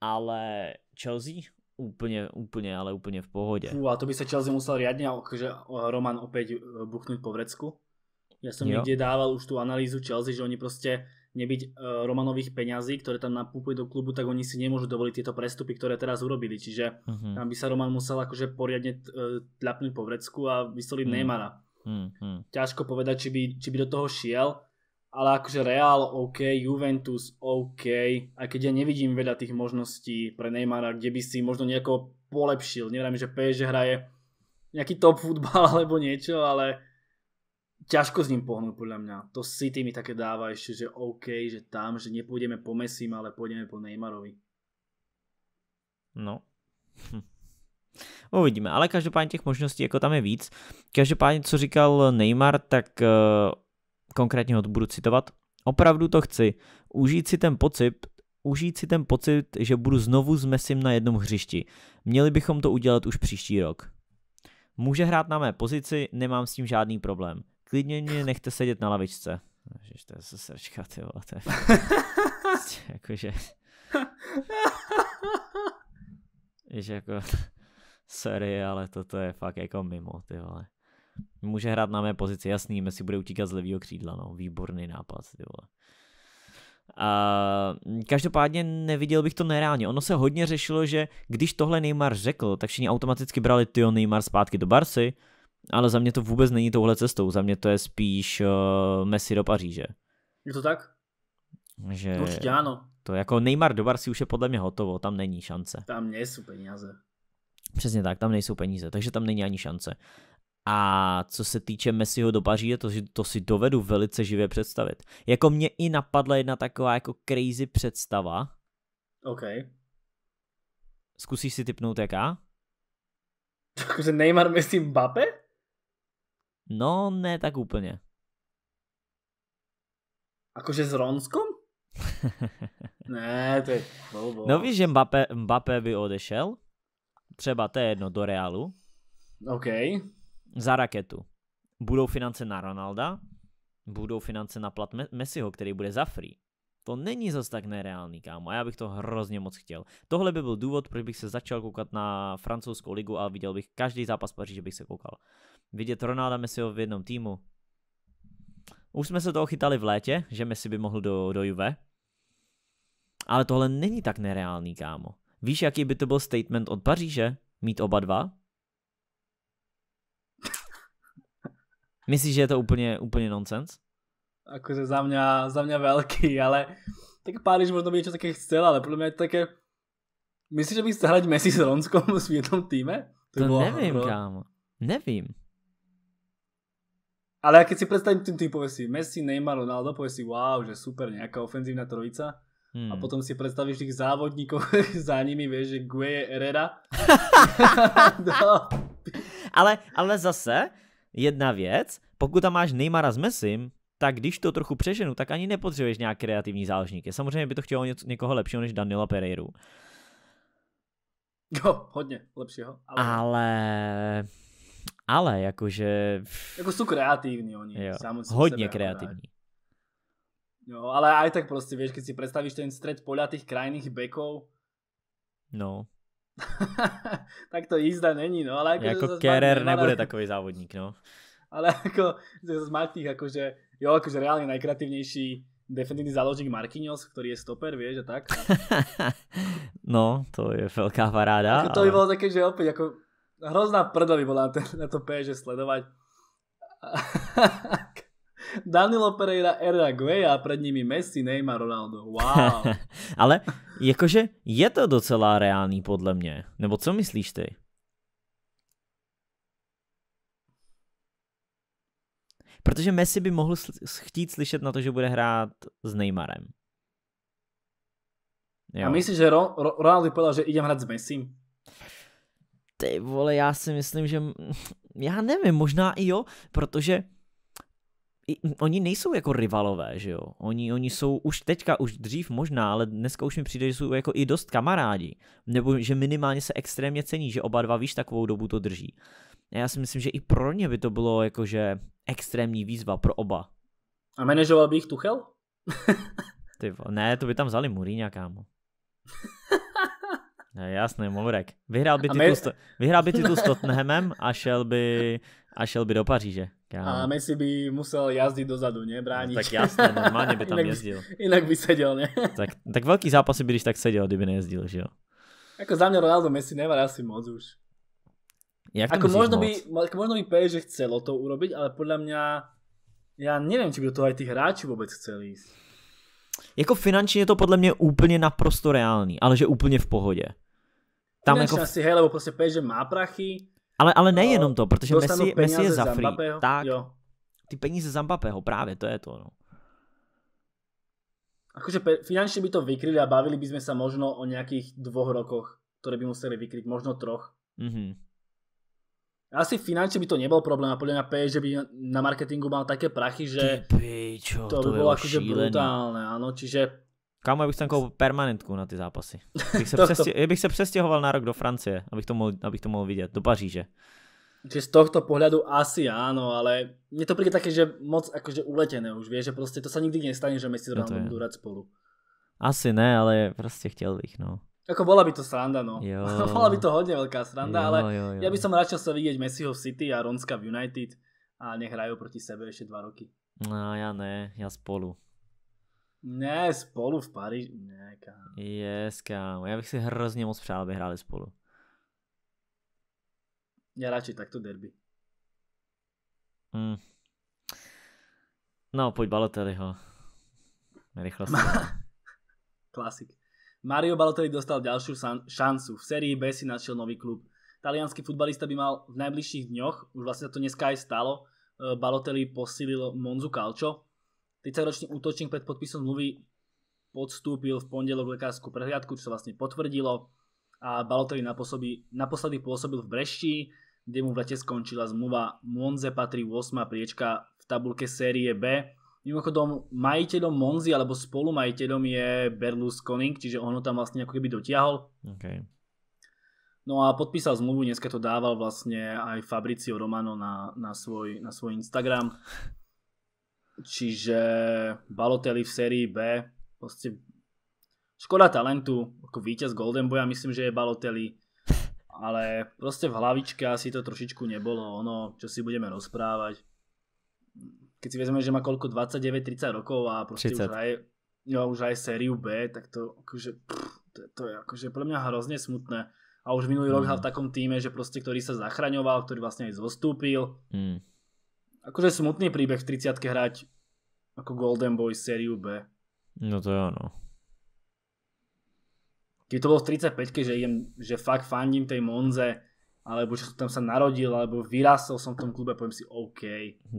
ale Chelsea úplně, úplně, ale úplně v pohodě. Fú, a to by se Chelsea musel riadně, že eh, Roman opět eh, buchnout po vrecku. Já jsem jo. někde dával už tu analýzu Chelsea, že oni prostě nebyť eh, Romanových peňazí, které tam napúpli do klubu, tak oni si nemôžu dovolit tyto prestupy, které teraz urobili. Čiže uh-huh. tam by se Roman musel akože poriadne tlapnout po vrecku a vysolit uh-huh. Mhm. Neymara. Uh-huh. Ťažko povedať, či by, či by do toho šiel ale akože Real OK, Juventus OK, aj keď ja nevidím veľa tých možností pre Neymara, kde by si možno nejako polepšil. Neviem, že PSG hraje nejaký top futbal alebo niečo, ale ťažko s ním pohnúť podľa mňa. To City mi také dáva ešte, že OK, že tam, že nepôjdeme po Messim, ale pôjdeme po Neymarovi. No. Uvidíme, ale každopádně těch možností jako tam je víc. Každopádně, co říkal Neymar, tak eh, konkrétně ho budu citovat, opravdu to chci, užít si ten pocit, užít si ten pocit, že budu znovu s Messim na jednom hřišti. Měli bychom to udělat už příští rok. Může hrát na mé pozici, nemám s tím žádný problém. Klidně mě nechte sedět na lavičce. Ježiš, to je zase srčka, ty vole, to je... jakože... Ježiš, jako... Sorry, ale toto je fakt jako mimo, ty vole. Může hrát na mé pozici, jasný, Messi bude utíkat z levého křídla, no, výborný nápad, ty vole. A každopádně neviděl bych to nereálně. Ono se hodně řešilo, že když tohle Neymar řekl, tak všichni automaticky brali Tio Neymar zpátky do Barsy, ale za mě to vůbec není touhle cestou, za mě to je spíš uh, Messi do Paříže. Je to tak? Že Určitě ano. To jako Neymar do Barsi už je podle mě hotovo, tam není šance. Tam nejsou peníze. Přesně tak, tam nejsou peníze, takže tam není ani šance. A co se týče Messiho do Paříže, to, to si dovedu velice živě představit. Jako mě i napadla jedna taková jako crazy představa. OK. Zkusíš si typnout jaká? Takže Neymar Messi Mbappe? No, ne tak úplně. Akože s Ronskom? ne, to je blbo. No víš, že Mbappe, Mbappe by odešel? Třeba to je jedno, do Realu. OK za raketu. Budou finance na Ronalda, budou finance na plat Messiho, který bude za free. To není zas tak nereálný, kámo, a já bych to hrozně moc chtěl. Tohle by byl důvod, proč bych se začal koukat na francouzskou ligu a viděl bych každý zápas že bych se koukal. Vidět Ronalda Messiho v jednom týmu. Už jsme se toho chytali v létě, že Messi by mohl do, do Juve. Ale tohle není tak nereálný, kámo. Víš, jaký by to byl statement od Paříže? Mít oba dva? Myslíš, že je to úplně, úplně nonsens? Akože za mňa, za mňa veľký, ale tak Páriž možno by niečo také chcel, ale podľa mňa je to také... Myslíš, že bych chtěl hrať Messi s Ronskom v jednom týme? To, to nevím, pro... kámo. Nevím. Ale keď si predstavím tým tým si, Messi, Neymar, Ronaldo, si, wow, že super, nejaká ofenzívna trojica. Hmm. A potom si predstavíš tých závodníkov za nimi, vieš, že Gueye Herrera. no. ale, ale zase, jedna věc, pokud tam máš Neymara s Messim, tak když to trochu přeženu, tak ani nepotřebuješ nějak kreativní záložníky. Samozřejmě by to chtělo něco, někoho lepšího než Danila Pereiru. Jo, hodně lepšího. Ale... ale... Ale jakože... Jako jsou kreativní oni. Jo, hodně sebe, kreativní. Jo, ale aj tak prostě, víš, když si představíš ten střed poľa tých krajných bekov, No. tak to jízda není, no. Ale jako, jako Kerer nebude ale... takový závodník, no. Ale jako ze zmatých, jakože, jo, jakože reálně nejkreativnější definitivní záložník Marquinhos, který je stoper, víš, že tak. no, to je velká paráda. Ako to ale... by bylo také, že opět jako hrozná prda by byla na, ten, na to PSG sledovať. Danilo Pereira, Era Gueja a pred nimi Messi, Neymar, Ronaldo. Wow. ale Jakože je to docela reálný podle mě. Nebo co myslíš ty? Protože Messi by mohl sl- chtít slyšet na to, že bude hrát s Neymarem. Jo. A myslíš, že Ro- Ro- Ronaldo povedal, že idem hrát s Messi? Ty vole, já si myslím, že... Já nevím, možná i jo, protože oni nejsou jako rivalové, že jo? Oni, oni jsou už teďka, už dřív možná, ale dneska už mi přijde, že jsou jako i dost kamarádi. Nebo že minimálně se extrémně cení, že oba dva víš, takovou dobu to drží. A já si myslím, že i pro ně by to bylo jakože extrémní výzva pro oba. A manažoval by jich Tuchel? Ty, ne, to by tam vzali Mourinho, kámo. Ne, jasný, Mourek. Vyhrál by titul, my... vyhrál by titul s Tottenhamem a šel by, a šel by do Paříže. Kámo. A Messi by musel jazdiť dozadu, ne? Brániť. No, tak jasné, normálně by tam inak, jezdil. Inak by seděl, ne? tak, tak velký zápas by když tak seděl, kdyby nejezdil, že jo? Jako za mě Ronaldo Messi nevar asi moc už. Jak Ako možno moc? by, možno by jako PSG chcelo to urobiť, ale podle mě já nevím, či by to aj tí hráči vůbec chceli ísť. Jako finančně je to podle mě úplně naprosto reálný, ale že úplně v pohodě. Tam finančně jako... asi, hej, lebo prostě PSG má prachy, ale, ale nejenom to, protože Messi, Messi je za free. tak, jo. ty peníze za Mbappého, právě to je to. No. Akože finančně by to vykryli a bavili by sme sa možno o nějakých dvoch rokoch, které by museli vykryť, možno troch. Mm-hmm. Asi finančně by to nebyl problém a podle mě že by na marketingu mal také prachy, že Ty pičo, to, by bylo by Ano, akože brutálne, áno, čiže Kámo, já bych tam koupil permanentku na ty zápasy. Bych se, to, přestě, to... bych se přestěhoval na rok do Francie, abych to mohl, abych to mohl vidět, do Paříže. Že z tohto pohľadu asi áno, ale mne to príde také, že moc akože uletené už, vieš, že proste to sa nikdy nestane, že Messi s no budú spolu. Asi ne, ale proste chtěl bych, no. Ako bola by to sranda, no. Jo. bola by to hodne veľká sranda, jo, ale já ja by som radšej sa vidieť Messiho v City a Ronska v United a nehrajú proti sebe ešte dva roky. No, ja ne, ja spolu. Ne, spolu v Paříži, ne, kámo. Yes, kámo, já bych si hrozně moc přál, aby hráli spolu. Já radši takto derby. Hmm. No, pojď Balotelliho. Rychlost. Klasik. Mario Balotelli dostal ďalšiu šancu. V sérii B si našiel nový klub. Talianský futbalista by mal v najbližších dňoch, už vlastne to dneska aj stalo, eh, Balotelli posílil Monzu Calcio, 30-ročný útočník pred podpisom zmluvy podstúpil v pondelok lekárskú prehliadku, čo sa vlastne potvrdilo a Balotelli naposledy, pôsobil v Brešti, kde mu v lete skončila zmluva. Monze patrí 8. priečka v tabulke série B. Mimochodom, majiteľom Monzi alebo spolumajiteľom je Berlusconi, čiže on ho tam vlastne ako keby dotiahol. Okay. No a podpísal zmluvu, dneska to dával vlastne aj Fabricio Romano na, na, svoj, na svoj Instagram. Čiže Balotelli v sérii B, proste škoda talentu, ako víťaz Golden Boya, myslím, že je Balotelli, ale proste v hlavičke asi to trošičku nebolo ono, čo si budeme rozprávať. Keď si vezme, že má koľko, 29-30 rokov a proste 30. už aj, jo, už aj sériu B, tak to akože, pff, to, to je akože pre mňa hrozne smutné. A už minulý mm. rok hral v hmm. takom týme, že proste, ktorý sa zachraňoval, ktorý vlastne aj zostúpil. Mm akože smutný príbeh v 30 hrať ako Golden Boy sériu B. No to je ono. Keď to bolo v 35 že idem, že fakt fandím tej Monze, alebo že tam sa narodil, alebo vyrástal som v tom klube, poviem si OK.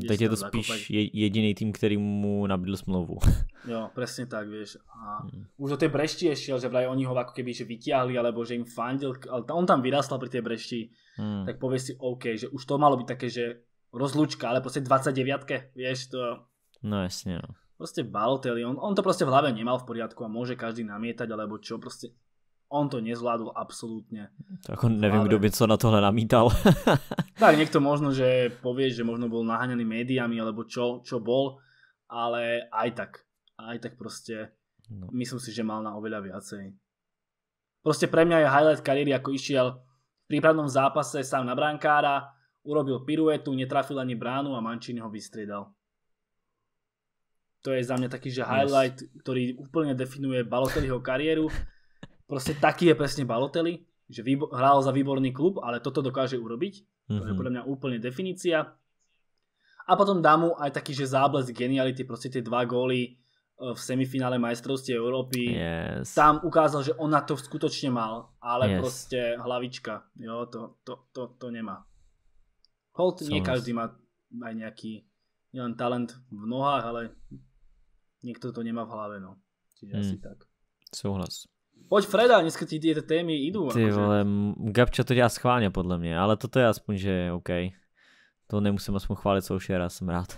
Teď je to spíš jediný tým, ktorý mu nabídl smlouvu. Jo, presne tak, vieš. A hmm. už do tej Brešti ešiel, že vraj oni ho ako keby že vytiahli, alebo že im fandil, ale on tam vyrástal pri tej Brešti, hmm. tak povie si OK, že už to malo byť také, že rozlučka, ale proste 29 vieš, to... No jasne, no. Proste Balotelli, on, on to proste v hlave nemal v poriadku a môže každý namietať, alebo čo, proste on to nezvládol absolútne. on jako neviem, kto by co na tohle namítal. tak niekto možno, že povie, že možno bol naháňaný médiami, alebo čo, čo bol, ale aj tak, aj tak proste no. myslím si, že mal na oveľa viacej. Proste pre mňa je highlight kariéry, ako išiel v prípravnom zápase sám na brankára, Urobil piruetu, netrafil ani bránu a Mancini ho vystriedal. To je za mňa taký, že highlight, yes. ktorý úplne definuje Balotelliho kariéru. Proste taký je presne Balotelli, že hral za výborný klub, ale toto dokáže urobiť. Mm-hmm. To je mhm. podľa mňa úplne definícia. A potom dá mu aj taký, že záblesk geniality, proste tie dva góly e, v semifinále majstrovstie Európy. Yes. Tam ukázal, že on na to skutočne mal, ale yes. proste hlavička, jo, to, to, to, to nemá. Hold, nie každý má aj nejaký, nielen talent v nohách, ale niekto to nemá v hlave, no. Čiže hmm. asi tak. Souhlas. Pojď Freda, dneska ti ty témy idú. Ty akože. vole, Gabča to ťa schváňa podle mě, ale toto je aspoň, že OK. To nemusím aspoň chválit Soušera, jsem rád.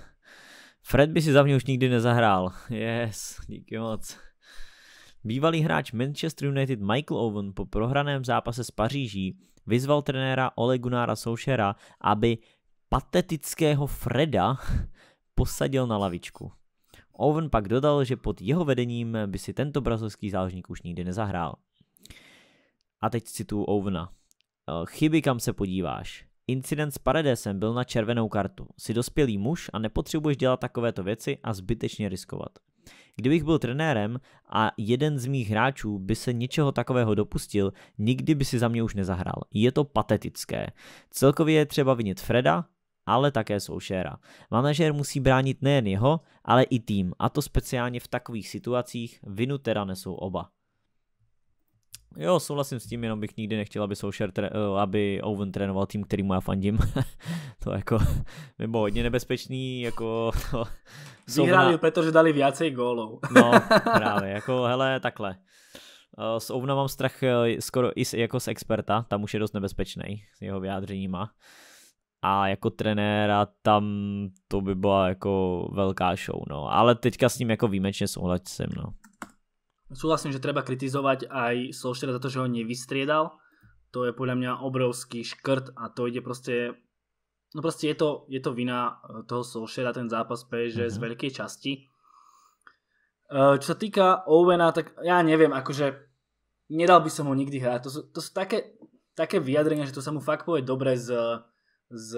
Fred by si za mňa už nikdy nezahrál. Yes, díky moc. Bývalý hráč Manchester United Michael Owen po prohraném zápase s Paříží vyzval trenéra Ole Gunára Soušera, aby patetického Freda posadil na lavičku. Owen pak dodal, že pod jeho vedením by si tento brazilský záložník už nikdy nezahrál. A teď cituju Ovna. Eh, chyby, kam se podíváš. Incident s Paredesem byl na červenou kartu. Jsi dospělý muž a nepotřebuješ dělat takovéto věci a zbytečně riskovat. Kdybych byl trenérem a jeden z mých hráčů by se něčeho takového dopustil, nikdy by si za mě už nezahrál. Je to patetické. Celkově je třeba vinit Freda, ale také Soušera. Manažer musí bránit nejen jeho, ale i tým, a to speciálně v takových situacích, vinu teda nesou oba. Jo, souhlasím s tím, jenom bych nikdy nechtěl, aby, Solskjaer, eh, aby Owen trénoval tým, kterýmu já fandím. to jako by bylo hodně nebezpečný, jako to, Vyhrali, na... protože dali viacej gólov. no, právě, jako hele, takhle. Eh, s Ovna mám strach eh, skoro i jako z experta, tam už je dost nebezpečný s jeho vyjádřeníma. A jako trenéra tam to by byla jako velká show, no. Ale teďka s ním jako výjimečně souhlasím, no súhlasím, že treba kritizovať aj Solštera za to, že ho nevystriedal. To je podľa mňa obrovský škrt a to ide proste... No proste je to, je to vina eh, toho Solštera, ten zápas PSG mm-hmm. z mhm. veľkej časti. Eh, čo sa týka Owena, tak ja neviem, akože nedal by som ho nikdy hrať. To sú, to sú také, také vyjadrenia, že to sa mu fakt povie dobre z z,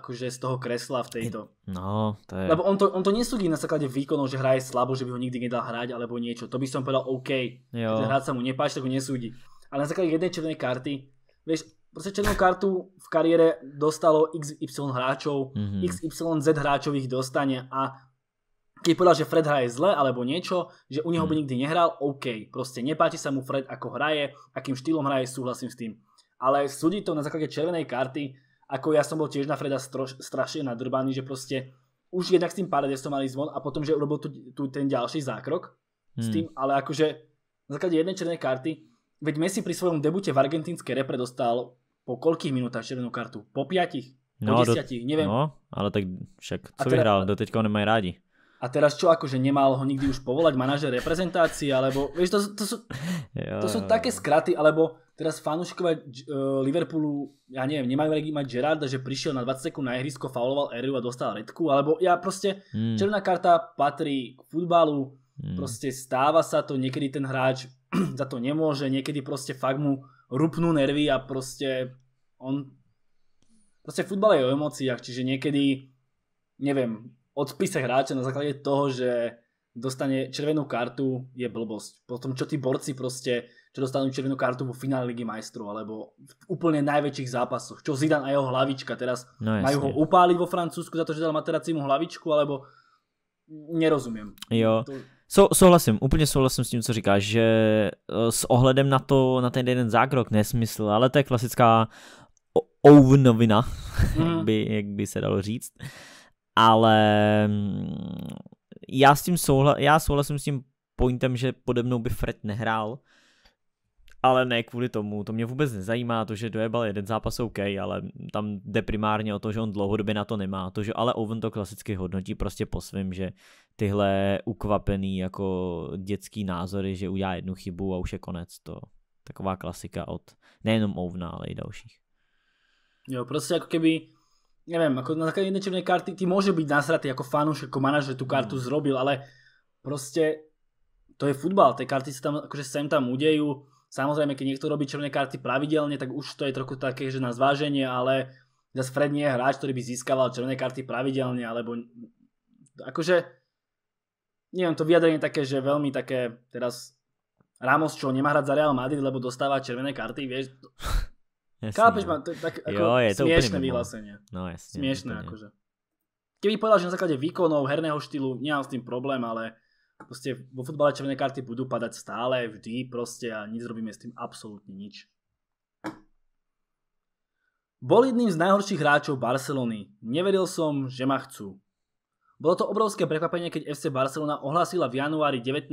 akože z toho kresla v tejto. No, to je... Lebo on to, on to nesúdi na základe výkonov, že hraje slabo, že by ho nikdy nedal hrať alebo niečo. To by som povedal OK. Jo. Keď hráč sa mu nepáči, tak ho nesúdi. Ale na základe jednej červenej karty, vieš, proste červenú kartu v kariére dostalo XY hráčov, mm-hmm. XYZ hráčov ich dostane a keď povedal, že Fred hraje zle alebo niečo, že u neho mm. by mhm. nikdy nehral, OK. Proste nepáči sa mu Fred, ako hraje, akým štýlom hraje, súhlasím s tým. Ale súdiť to na základe červenej karty, ako ja som bol tiež na Freda stroš, strašne nadrbaný, že proste už jednak s tým som mali zvon a potom, že urobil tu, tu ten ďalší zákrok hmm. s tým, ale akože na základe jednej černej karty, veď Messi pri svojom debute v argentínskej repre dostal po koľkých minútach černú kartu? Po piatich? No, po desiatich? Neviem. No, ale tak však co vyhrál? Teda, Doteďka ho rádi. A teraz čo, akože nemal ho nikdy už povolať manažer reprezentácii, alebo vieš, to, to, sú, to sú také skraty, alebo teraz fanúškové uh, Liverpoolu, ja neviem, nemajú regi mať Gerarda, že prišiel na 20 sekúnd na ihrisko, fauloval Eriu a dostal redku, alebo ja proste, hmm. červená karta patrí k futbalu, hmm. proste stáva sa to, niekedy ten hráč za to nemôže, niekedy proste fakt mu rupnú nervy a proste on, proste futbal je o emóciách, čiže niekedy neviem, odpise hráča na základe toho, že dostane červenú kartu, je blbosť. Potom čo tí borci proste, čo dostanú červenú kartu vo finále Ligy majstrov, alebo v úplne najväčších zápasoch. Čo Zidane a jeho hlavička teraz no, majú ho upáliť vo Francúzsku za to, že dal materacímu hlavičku, alebo nerozumím. Jo. To... souhlasím, úplně souhlasím s tím, co říkáš, že eh, s ohledem na to, na ten jeden zákrok nesmysl, ale to je klasická ovnovina, mm. jak, mhm. by, jak by se dalo říct. Uh, ale mm, já s tím souhla- já souhlasím s tím pointem, že pode mnou by Fred nehrál, ale ne kvůli tomu, to mě vůbec nezajímá, to, že dojebal jeden zápas OK, ale tam jde primárně o to, že on dlouhodobě na to nemá, to, že ale Owen to klasicky hodnotí prostě po svém, že tyhle ukvapený jako dětský názory, že udělá jednu chybu a už je konec, to taková klasika od nejenom Ovna, ale i dalších. Jo, prostě jako kdyby neviem, ako na také jedné červené karty, ty môže byť nasratý ako fanúš, ako manažer tú kartu hmm. zrobil, ale proste to je futbal, tie karty sa tam akože sem tam udejú, samozrejme keď niekto robí červené karty pravidelne, tak už to je trochu také, že na zváženie, ale zase Fred nie je hráč, ktorý by získaval červené karty pravidelne, alebo akože neviem, to vyjadrenie také, že veľmi také teraz Ramos, čo nemá hrať za Real Madrid, lebo dostáva červené karty, vieš, Jasný, Kápeš no. ma, to je tak ako jo, je to smiešné vyhlásenie. No jasne. Smiešné úplne. akože. Keby povedal, že na základe výkonov, herného štýlu, nemám s tým problém, ale proste vo futbale červené karty budú padať stále, vždy proste a nic robíme s tým absolútne nič. Bol jedným z najhorších hráčov Barcelony. Neveril som, že ma chcú. Bolo to obrovské prekvapenie, keď FC Barcelona ohlásila v januári 19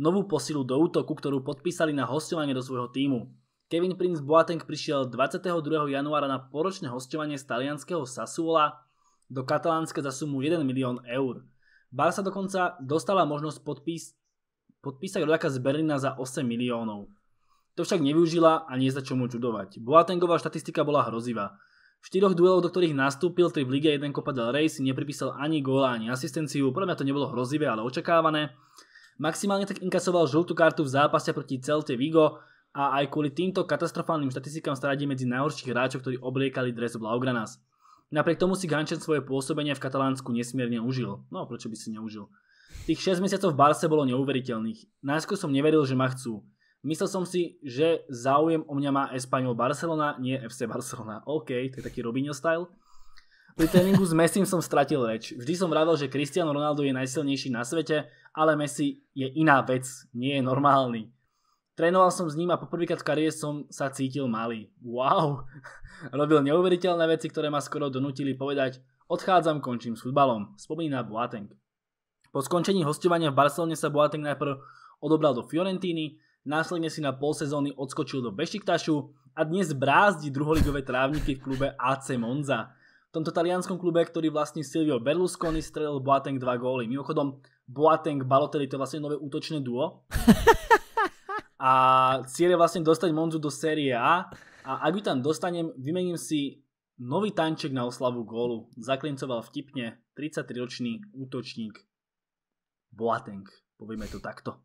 novú posilu do útoku, ktorú podpísali na hostovanie do svojho týmu. Kevin Prince Boateng prišiel 22. januára na poročné hostovanie z talianského Sassuola do Katalánska za sumu 1 milión eur. Barca dokonca dostala možnosť podpísať rodaka z Berlina za 8 miliónov. To však nevyužila a nie za čomu čudovať. Boatengová štatistika bola hrozivá. V štyroch dueloch, do ktorých nastúpil, tri v lige 1 Copa del Rey si nepripísal ani góla, ani asistenciu. Pre mňa to nebolo hrozivé, ale očakávané. Maximálne tak inkasoval žltú kartu v zápase proti Celte Vigo, a aj kvôli týmto katastrofálnym štatistikám sa medzi najhorších hráčov, ktorí obliekali dres Blaugranas. Napriek tomu si Gančan svoje pôsobenie v Katalánsku nesmierne užil. No, prečo by si neužil? Tých 6 mesiacov v Barse bolo neuveriteľných. Najskôr som neveril, že ma chcú. Myslel som si, že záujem o mňa má Espanyol Barcelona, nie FC Barcelona. OK, to je taký Robinho style. Pri tréningu s Messim som stratil reč. Vždy som rádol, že Cristiano Ronaldo je najsilnejší na svete, ale Messi je iná vec, nie je normálny. Trénoval som s ním a poprvýkrát v kariére som sa cítil malý. Wow! Robil neuveriteľné veci, ktoré ma skoro donútili povedať odchádzam, končím s futbalom. Spomína Boateng. Po skončení hostovania v Barcelone sa Boateng najprv odobral do Fiorentíny, následne si na pol sezóny odskočil do Bešiktašu a dnes brázdi druholigové trávniky v klube AC Monza. V tomto talianskom klube, ktorý vlastní Silvio Berlusconi, strelil Boateng dva góly. Mimochodom, Boateng Balotelli to je vlastne nové útočné duo. A cieľ je vlastne dostať Monzu do série A a ak ju tam dostanem, vymením si nový tanček na oslavu gólu. Zaklincoval vtipne 33-ročný útočník Boateng. Povieme to takto.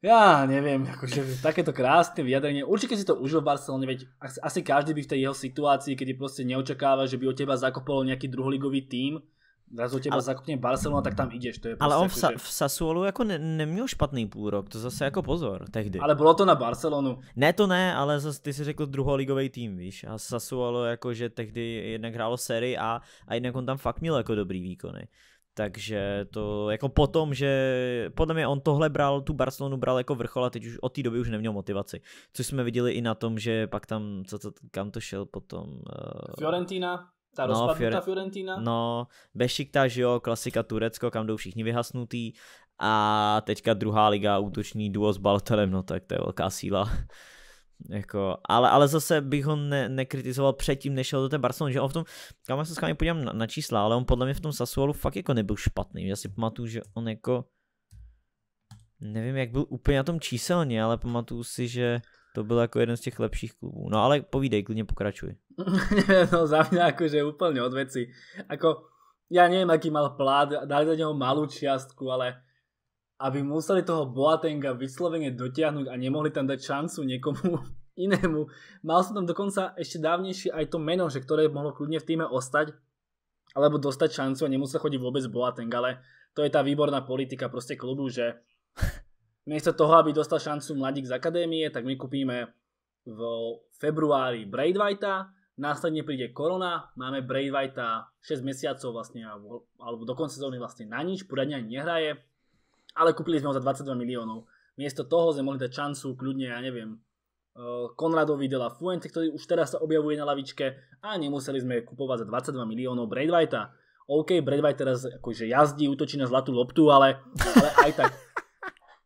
Ja neviem, akože takéto krásne vyjadrenie. Určite si to užil v Barcelone, veď asi každý by v tej jeho situácii, kedy proste neočakáva, že by o teba zakopol nejaký druholigový tým. Zrazu těma ale, zakopně Barcelona, tak tam jdeš. To je prostě ale on jako, v, Sa- v Sassuolu jako ne- neměl špatný půlrok, to zase jako pozor tehdy. Ale bylo to na Barcelonu. Ne to ne, ale zase ty si řekl druholigový tým, víš. A Sassuolo jako, že tehdy jednak hrálo sérii a, a jednak on tam fakt měl jako dobrý výkony. Takže to jako potom, že podle mě on tohle bral, tu Barcelonu bral jako vrchol a teď už od té doby už neměl motivaci. Což jsme viděli i na tom, že pak tam, co, co kam to šel potom. Uh... Fiorentina, ta no, rozpadnutá Fiore- Fiorentina? No, Bešiktaž, jo, klasika Turecko, kam jdou všichni vyhasnutý. A teďka druhá liga, útoční duo s Baltelem, no tak to je velká síla. Jako, ale, ale zase bych ho ne, nekritizoval předtím, než šel do té Barcelony, že on v tom, kam se s kámi podívám na, na, čísla, ale on podle mě v tom Sassuolu fakt jako nebyl špatný, já si pamatuju, že on jako, nevím jak byl úplně na tom číselně, ale pamatuju si, že to byl jako jeden z těch lepších klubů. No ale povídej, klidně pokračuj. no za mňa jakože úplně od věci. Ako, já nevím, jaký mal plát, dali do něho malou čiastku, ale aby museli toho Boatenga vysloveně dotiahnuť a nemohli tam dať šancu někomu inému. Mal jsem tam dokonca ešte dávnější aj to meno, že které mohlo klidně v týme ostať, alebo dostať šancu a nemusel chodiť vůbec Boateng, ale to je tá výborná politika prostě klubu, že Miesto toho, aby dostal šancu mladík z akadémie, tak my kúpime v februári Braidwhite'a, následne príde korona, máme Braidwhite'a 6 mesiacov vlastne, alebo, do konca sezóny vlastne na nič, poradne ani nehraje, ale kúpili sme ho za 22 miliónov. Miesto toho sme mohli dať šancu kľudne, ja neviem, e, Konradovi de la Fuente, ktorý už teraz sa objavuje na lavičke a nemuseli sme kúpovať za 22 miliónov Braidwhite'a. OK, Braidwhite teraz akože jazdí, útočí na zlatú loptu, ale, ale aj tak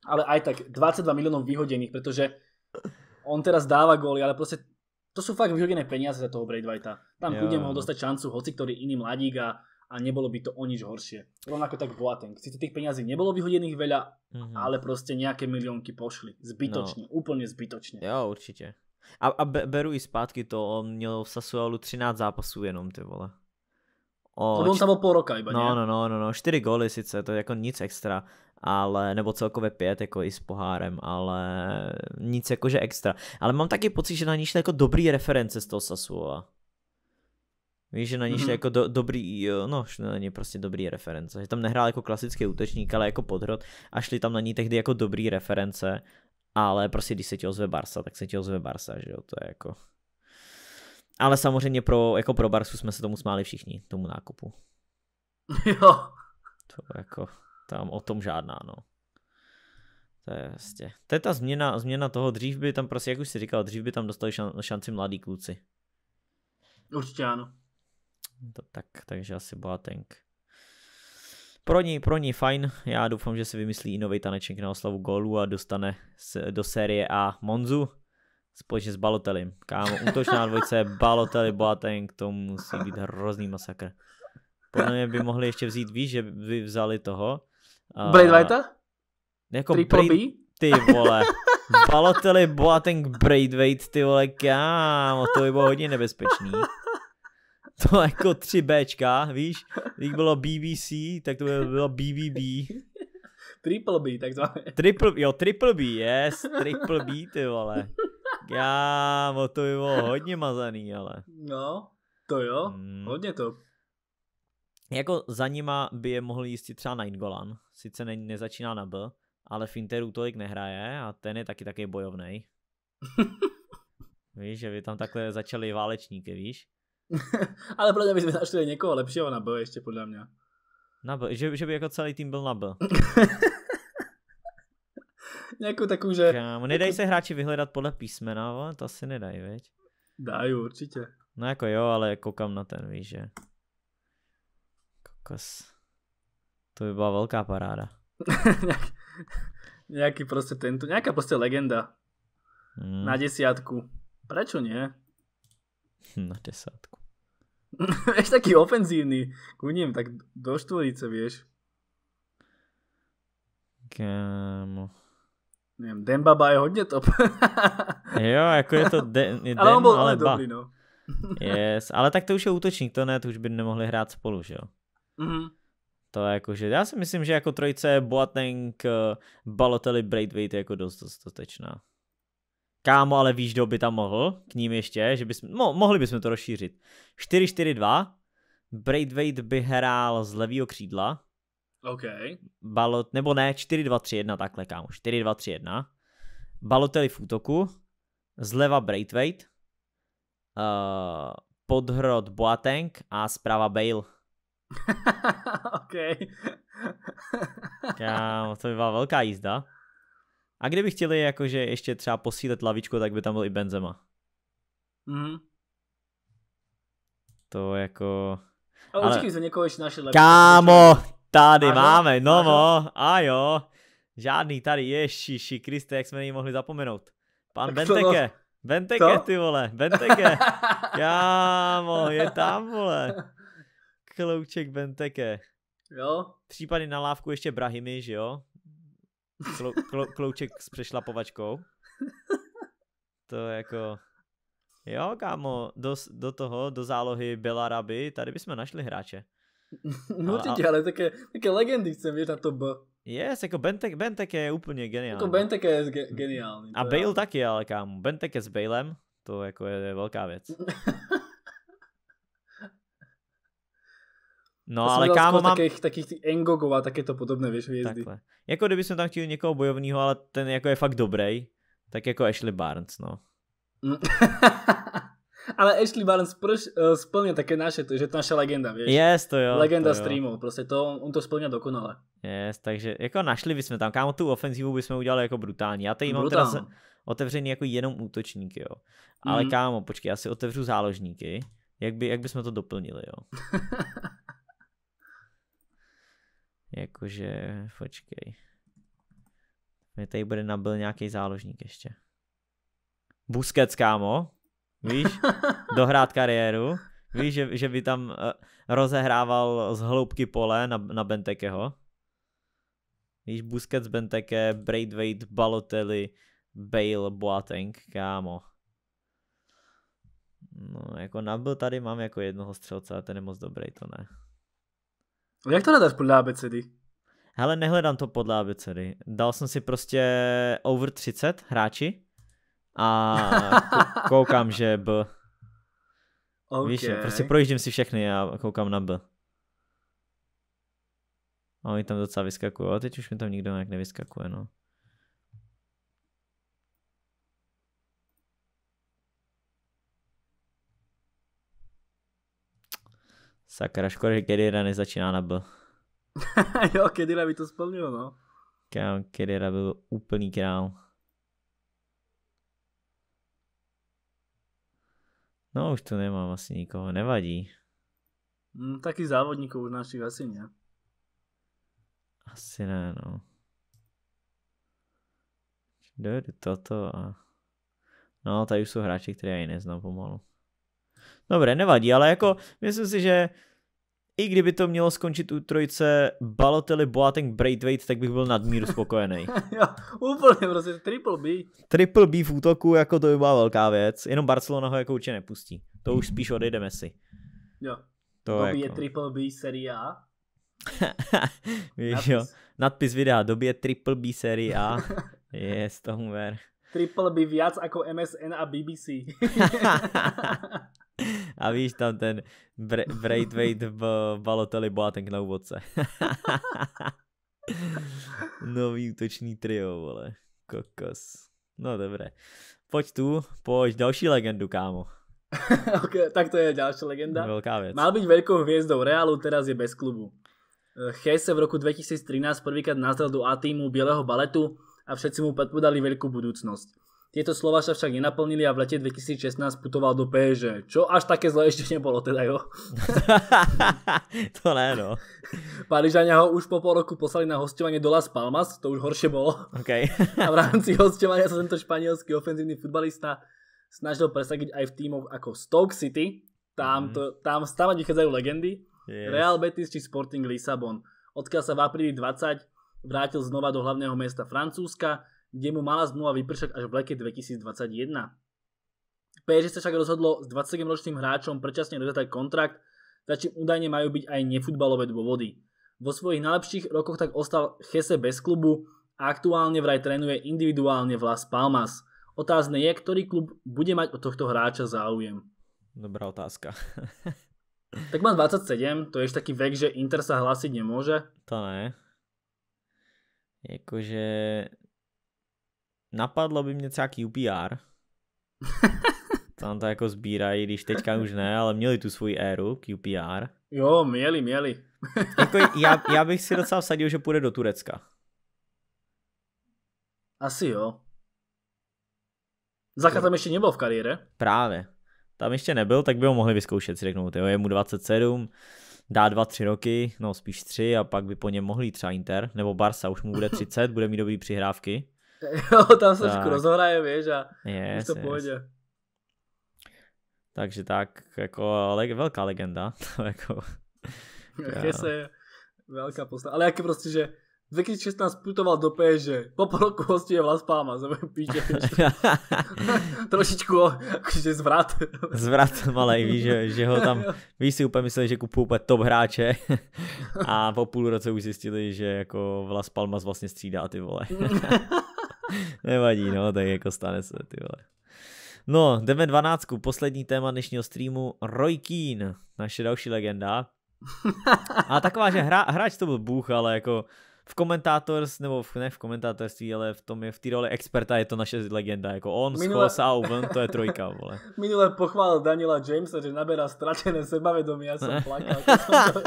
ale aj tak 22 miliónov vyhodených, pretože on teraz dáva góly, ale proste to sú fakt vyhodené peniaze za toho Braithwaite'a. Tam kudne mohol dostať šancu hoci ktorý iný mladík a, nebolo by to o nič horšie. Rovnako tak Boateng. Sice tých peniazí nebolo vyhodených veľa, mhm. ale proste nejaké miliónky pošli. Zbytočne, no. úplne zbytočne. Jo, určitě. A, a beru i zpátky to, on měl v Sassuolu 13 zápasů jenom, ty vole. O, On tam o půl roka iba, no, no, no, no, no, čtyři góly sice, to je jako nic extra, ale, nebo celkově pět, jako i s pohárem, ale nic jakože extra. Ale mám taky pocit, že na ní šly jako dobrý reference z toho Sasuova. Víš, že na ní šly mm-hmm. jako do, dobrý, jo, no, na ní prostě dobrý reference. Že tam nehrál jako klasický útočník, ale jako podhrot a šli tam na ní tehdy jako dobrý reference, ale prostě když se ti ozve Barsa, tak se ti ozve Barsa, že jo, to je jako... Ale samozřejmě pro, jako pro Barsu jsme se tomu smáli všichni, tomu nákupu. Jo. To jako, tam o tom žádná, no. To je vlastně. To je ta změna, změna toho, dřív by tam prostě, jak už si říkal, dřív by tam dostali šan, šanci mladí kluci. Určitě ano. To tak, takže asi Boateng. Pro ní, pro ní fajn, já doufám, že se vymyslí i nový taneček na oslavu gólu a dostane se, do série A Monzu, Společně s Balotelem. Kámo, útočná dvojce, Baloteli, Boateng, to musí být hrozný masakr. Podle mě by mohli ještě vzít, víš, že by vzali toho. Uh, Braidwaita? Jako Triple Braid... B? Ty vole. Balotelli, Boateng, Braidwaite, ty vole, kámo, to by bylo hodně nebezpečný. To jako 3Bčka, víš? Když bylo BBC, tak to by bylo BBB. Triple B, takzvané. Triple, jo, Triple B, yes, Triple B, ty vole. Já, to by bylo hodně mazaný, ale. No, to jo, hmm. hodně to. Jako za nima by je mohl jistit třeba Golan, sice ne, nezačíná na B, ale v Interu tolik nehraje a ten je taky taky bojovný. víš, že by tam takhle začali válečníky, víš? ale podle mě bychom našli někoho lepšího na B ještě podle mě. Na B, že, že by jako celý tým byl na B. nějakou takovou, že... Kámo, nedají jako... se hráči vyhledat podle písmena, ale to asi nedají, veď? Dají určitě. No jako jo, ale koukám na ten, víš, že... Kokos. To by byla velká paráda. nějaký prostě tento, nějaká prostě legenda. Hmm. Na desiatku. Prečo nie? Na desátku. Jsi taký ofenzívny. Ku ním, tak do štvorice, víš? Kámo nevím, Dembaba je hodně top. jo, jako je to de, je ale Dem, byl ale dobrý, no. yes, ale tak to už je útočník, to ne, to už by nemohli hrát spolu, že jo? Mm-hmm. To je jako, že já si myslím, že jako trojice Boateng, eh, Balotelli, Braithwaite je jako dost dostatečná. Kámo, ale víš, kdo by tam mohl k ním ještě, že bys mo, mohli bychom to rozšířit. 4-4-2, Braithwaite by hrál z levého křídla, OK. Balot, nebo ne, 4-2-3-1 takhle, kámo, 4-2-3-1. Baloteli v útoku, zleva Braithwaite, uh, podhrod Boateng a zprava Bale. OK. kámo, to by byla velká jízda. A kdyby chtěli jakože ještě třeba posílit lavičku, tak by tam byl i Benzema. Mhm. To jako... Ale, ale... určitě za někoho ještě našli lepší. Kámo, Tady ano, máme, no ano. no, a jo. Žádný tady, ježiši Kriste, jak jsme jí něj mohli zapomenout. Pan tak Benteke. To, no? Benteke, to? ty vole, Benteke. Kámo, je tam, vole. Klouček Benteke. Jo. Případně na lávku ještě Brahimi, že jo? Klou, klou, klouček s přešlapovačkou. To jako... Jo, kámo, do, do toho, do zálohy Belaraby, tady bychom našli hráče. No určite, a, ale také, také legendy chcem, vieš, na to B. Yes, ako Benteke, Benteke je úplne geniálny. Ako Benteke je ge geniálny. A Bale je... taký, ale kam? Benteke s Balem, to jako je, je veľká vec. No ale kámo mám... Takých, takých Engogov a takéto podobné, víš, hvězdy. Takhle. Jako kdyby jsme tam chtěli někoho bojovního, ale ten jako je fakt dobrý, tak jako Ashley Barnes, no. Mm. Ale Ashley Barnes prš, uh, eh, splnil také naše, to, že to naše legenda, víš? Yes, to jo. Legenda to streamů, prostě to, on to splnil dokonale. Yes, takže jako našli bychom tam, kámo, tu ofenzivu bychom udělali jako brutální. Já tady mám teda otevřený jako jenom útočníky, jo. Ale mm. kámo, počkej, já si otevřu záložníky. Jak, by, jak jsme to doplnili, jo? Jakože, počkej. Mě tady bude nabil nějaký záložník ještě. Busquets, kámo víš, dohrát kariéru. Víš, že, že by tam eh, rozehrával z hloubky pole na, na Bentekeho. Víš, Busquets, Benteke, Braithwaite, Balotelli, Bale, Boateng, kámo. No, jako Nabil tady mám jako jednoho střelce, ale ten je moc dobrý, to ne. Jak to hledáš podle ABCD? Hele, nehledám to podle ABCD. Dal jsem si prostě over 30 hráči a koukám, že B. Okay. Víš, prostě projíždím si všechny a koukám na B. A oni tam docela vyskakují, ale teď už mi tam nikdo nějak nevyskakuje, no. Sakra, škoda, že Kedira nezačíná na B. jo, Kedira by to splnil, no. Kedira by byl úplný král. No už tu nemám asi nikoho, nevadí. Mm, taky závodníků už našich asi ne. Asi ne, no. Dojedu toto a... No, tady už jsou hráči, které já ji neznám pomalu. Dobré, nevadí, ale jako myslím si, že i kdyby to mělo skončit u trojice Balotelli, Boateng, Braithwaite, tak bych byl nadmíru spokojený. jo, úplně prostě triple B. Triple B v útoku, jako to by byla velká věc. Jenom Barcelona ho jako určitě nepustí. To už spíš odejdeme si. Jo. To jako- je, jako... triple B Serie A. Víš jo, nadpis videa, dobije triple B Serie A. yes, tomu ver. Triple B viac ako MSN a BBC. A víš, tam ten Br- Braithwaite v Balotelli Boateng na úvodce. Nový útočný trio, vole. Kokos. No dobré. Pojď tu, pojď další legendu, kámo. okay, tak to je další legenda. Velká věc. Mal být velkou hvězdou Realu, teraz je bez klubu. Eh, Chej se v roku 2013 prvýkrát nazval do A týmu Bělého baletu a všetci mu předpodali velkou budoucnost. Tieto slova sa však nenaplnili a v lete 2016 putoval do PSG, čo až také zle ešte nebolo teda jo. to ne no. Parížania ho už po pol roku poslali na hostovanie do Las Palmas, to už horšie bolo. Okay. a v rámci hostovania sa tento španielský ofenzívny futbalista snažil presadiť aj v týmoch ako Stoke City, tam, mhm. to, tam stále vychádzajú legendy, yes. Real Betis či Sporting Lisabon, odkiaľ sa v apríli 20 vrátil znova do hlavného mesta Francúzska, kde mu mala zmluva vypršať až v lete 2021. PSG sa však rozhodlo s 27-ročným hráčom predčasne rozhodať kontrakt, za čím údajne majú byť aj nefutbalové dôvody. Vo svojich najlepších rokoch tak ostal Chese bez klubu a aktuálne vraj trénuje individuálne v Las Palmas. Otázne je, ktorý klub bude mať od tohto hráča záujem. Dobrá otázka. tak má 27, to je taký vek, že Inter sa hlásiť nemôže. To ne. Jakože Napadlo by mě třeba QPR. Tam to jako sbírají, když teďka už ne, ale měli tu svoji éru, QPR. Jo, měli, měli. jako já, já bych si docela vsadil, že půjde do Turecka. Asi jo. Zaka tam ještě nebyl v kariéře. Právě. Tam ještě nebyl, tak by ho mohli vyzkoušet, si řeknou, jo, je mu 27, dá 2-3 roky, no spíš 3 a pak by po něm mohli třeba Inter, nebo Barsa, už mu bude 30, bude mít dobrý přihrávky. jo, tam se trošku rozhraje, víš, a yes, už to yes. pohodě. Takže tak, jako le- velká legenda. jako, se velká postava. Ale jak je prostě, že 2016 putoval do PSG, po pol roku hostuje Las Palmas, nebo píče, Trošičku že zvrat. zvrat malej, víš, že, že ho tam, víš si úplně mysleli, že kupují úplně top hráče a po půl roce už zjistili, že jako Las Palmas vlastně střídá ty vole. Nevadí, no, tak jako stane se, ty vole. No, jdeme 12. Poslední téma dnešního streamu. Roy Keane, naše další legenda. A taková, že hra, hráč to byl Bůh, ale jako v komentátorství, nebo v, ne v komentátorství, ale v tom je v té roli experta je to naše legenda, jako on, Minule... Owen, to je trojka, vole. Minule pochválil Daniela Jamesa, že naberá ztracené sebavedomí, já jsem plakal. to...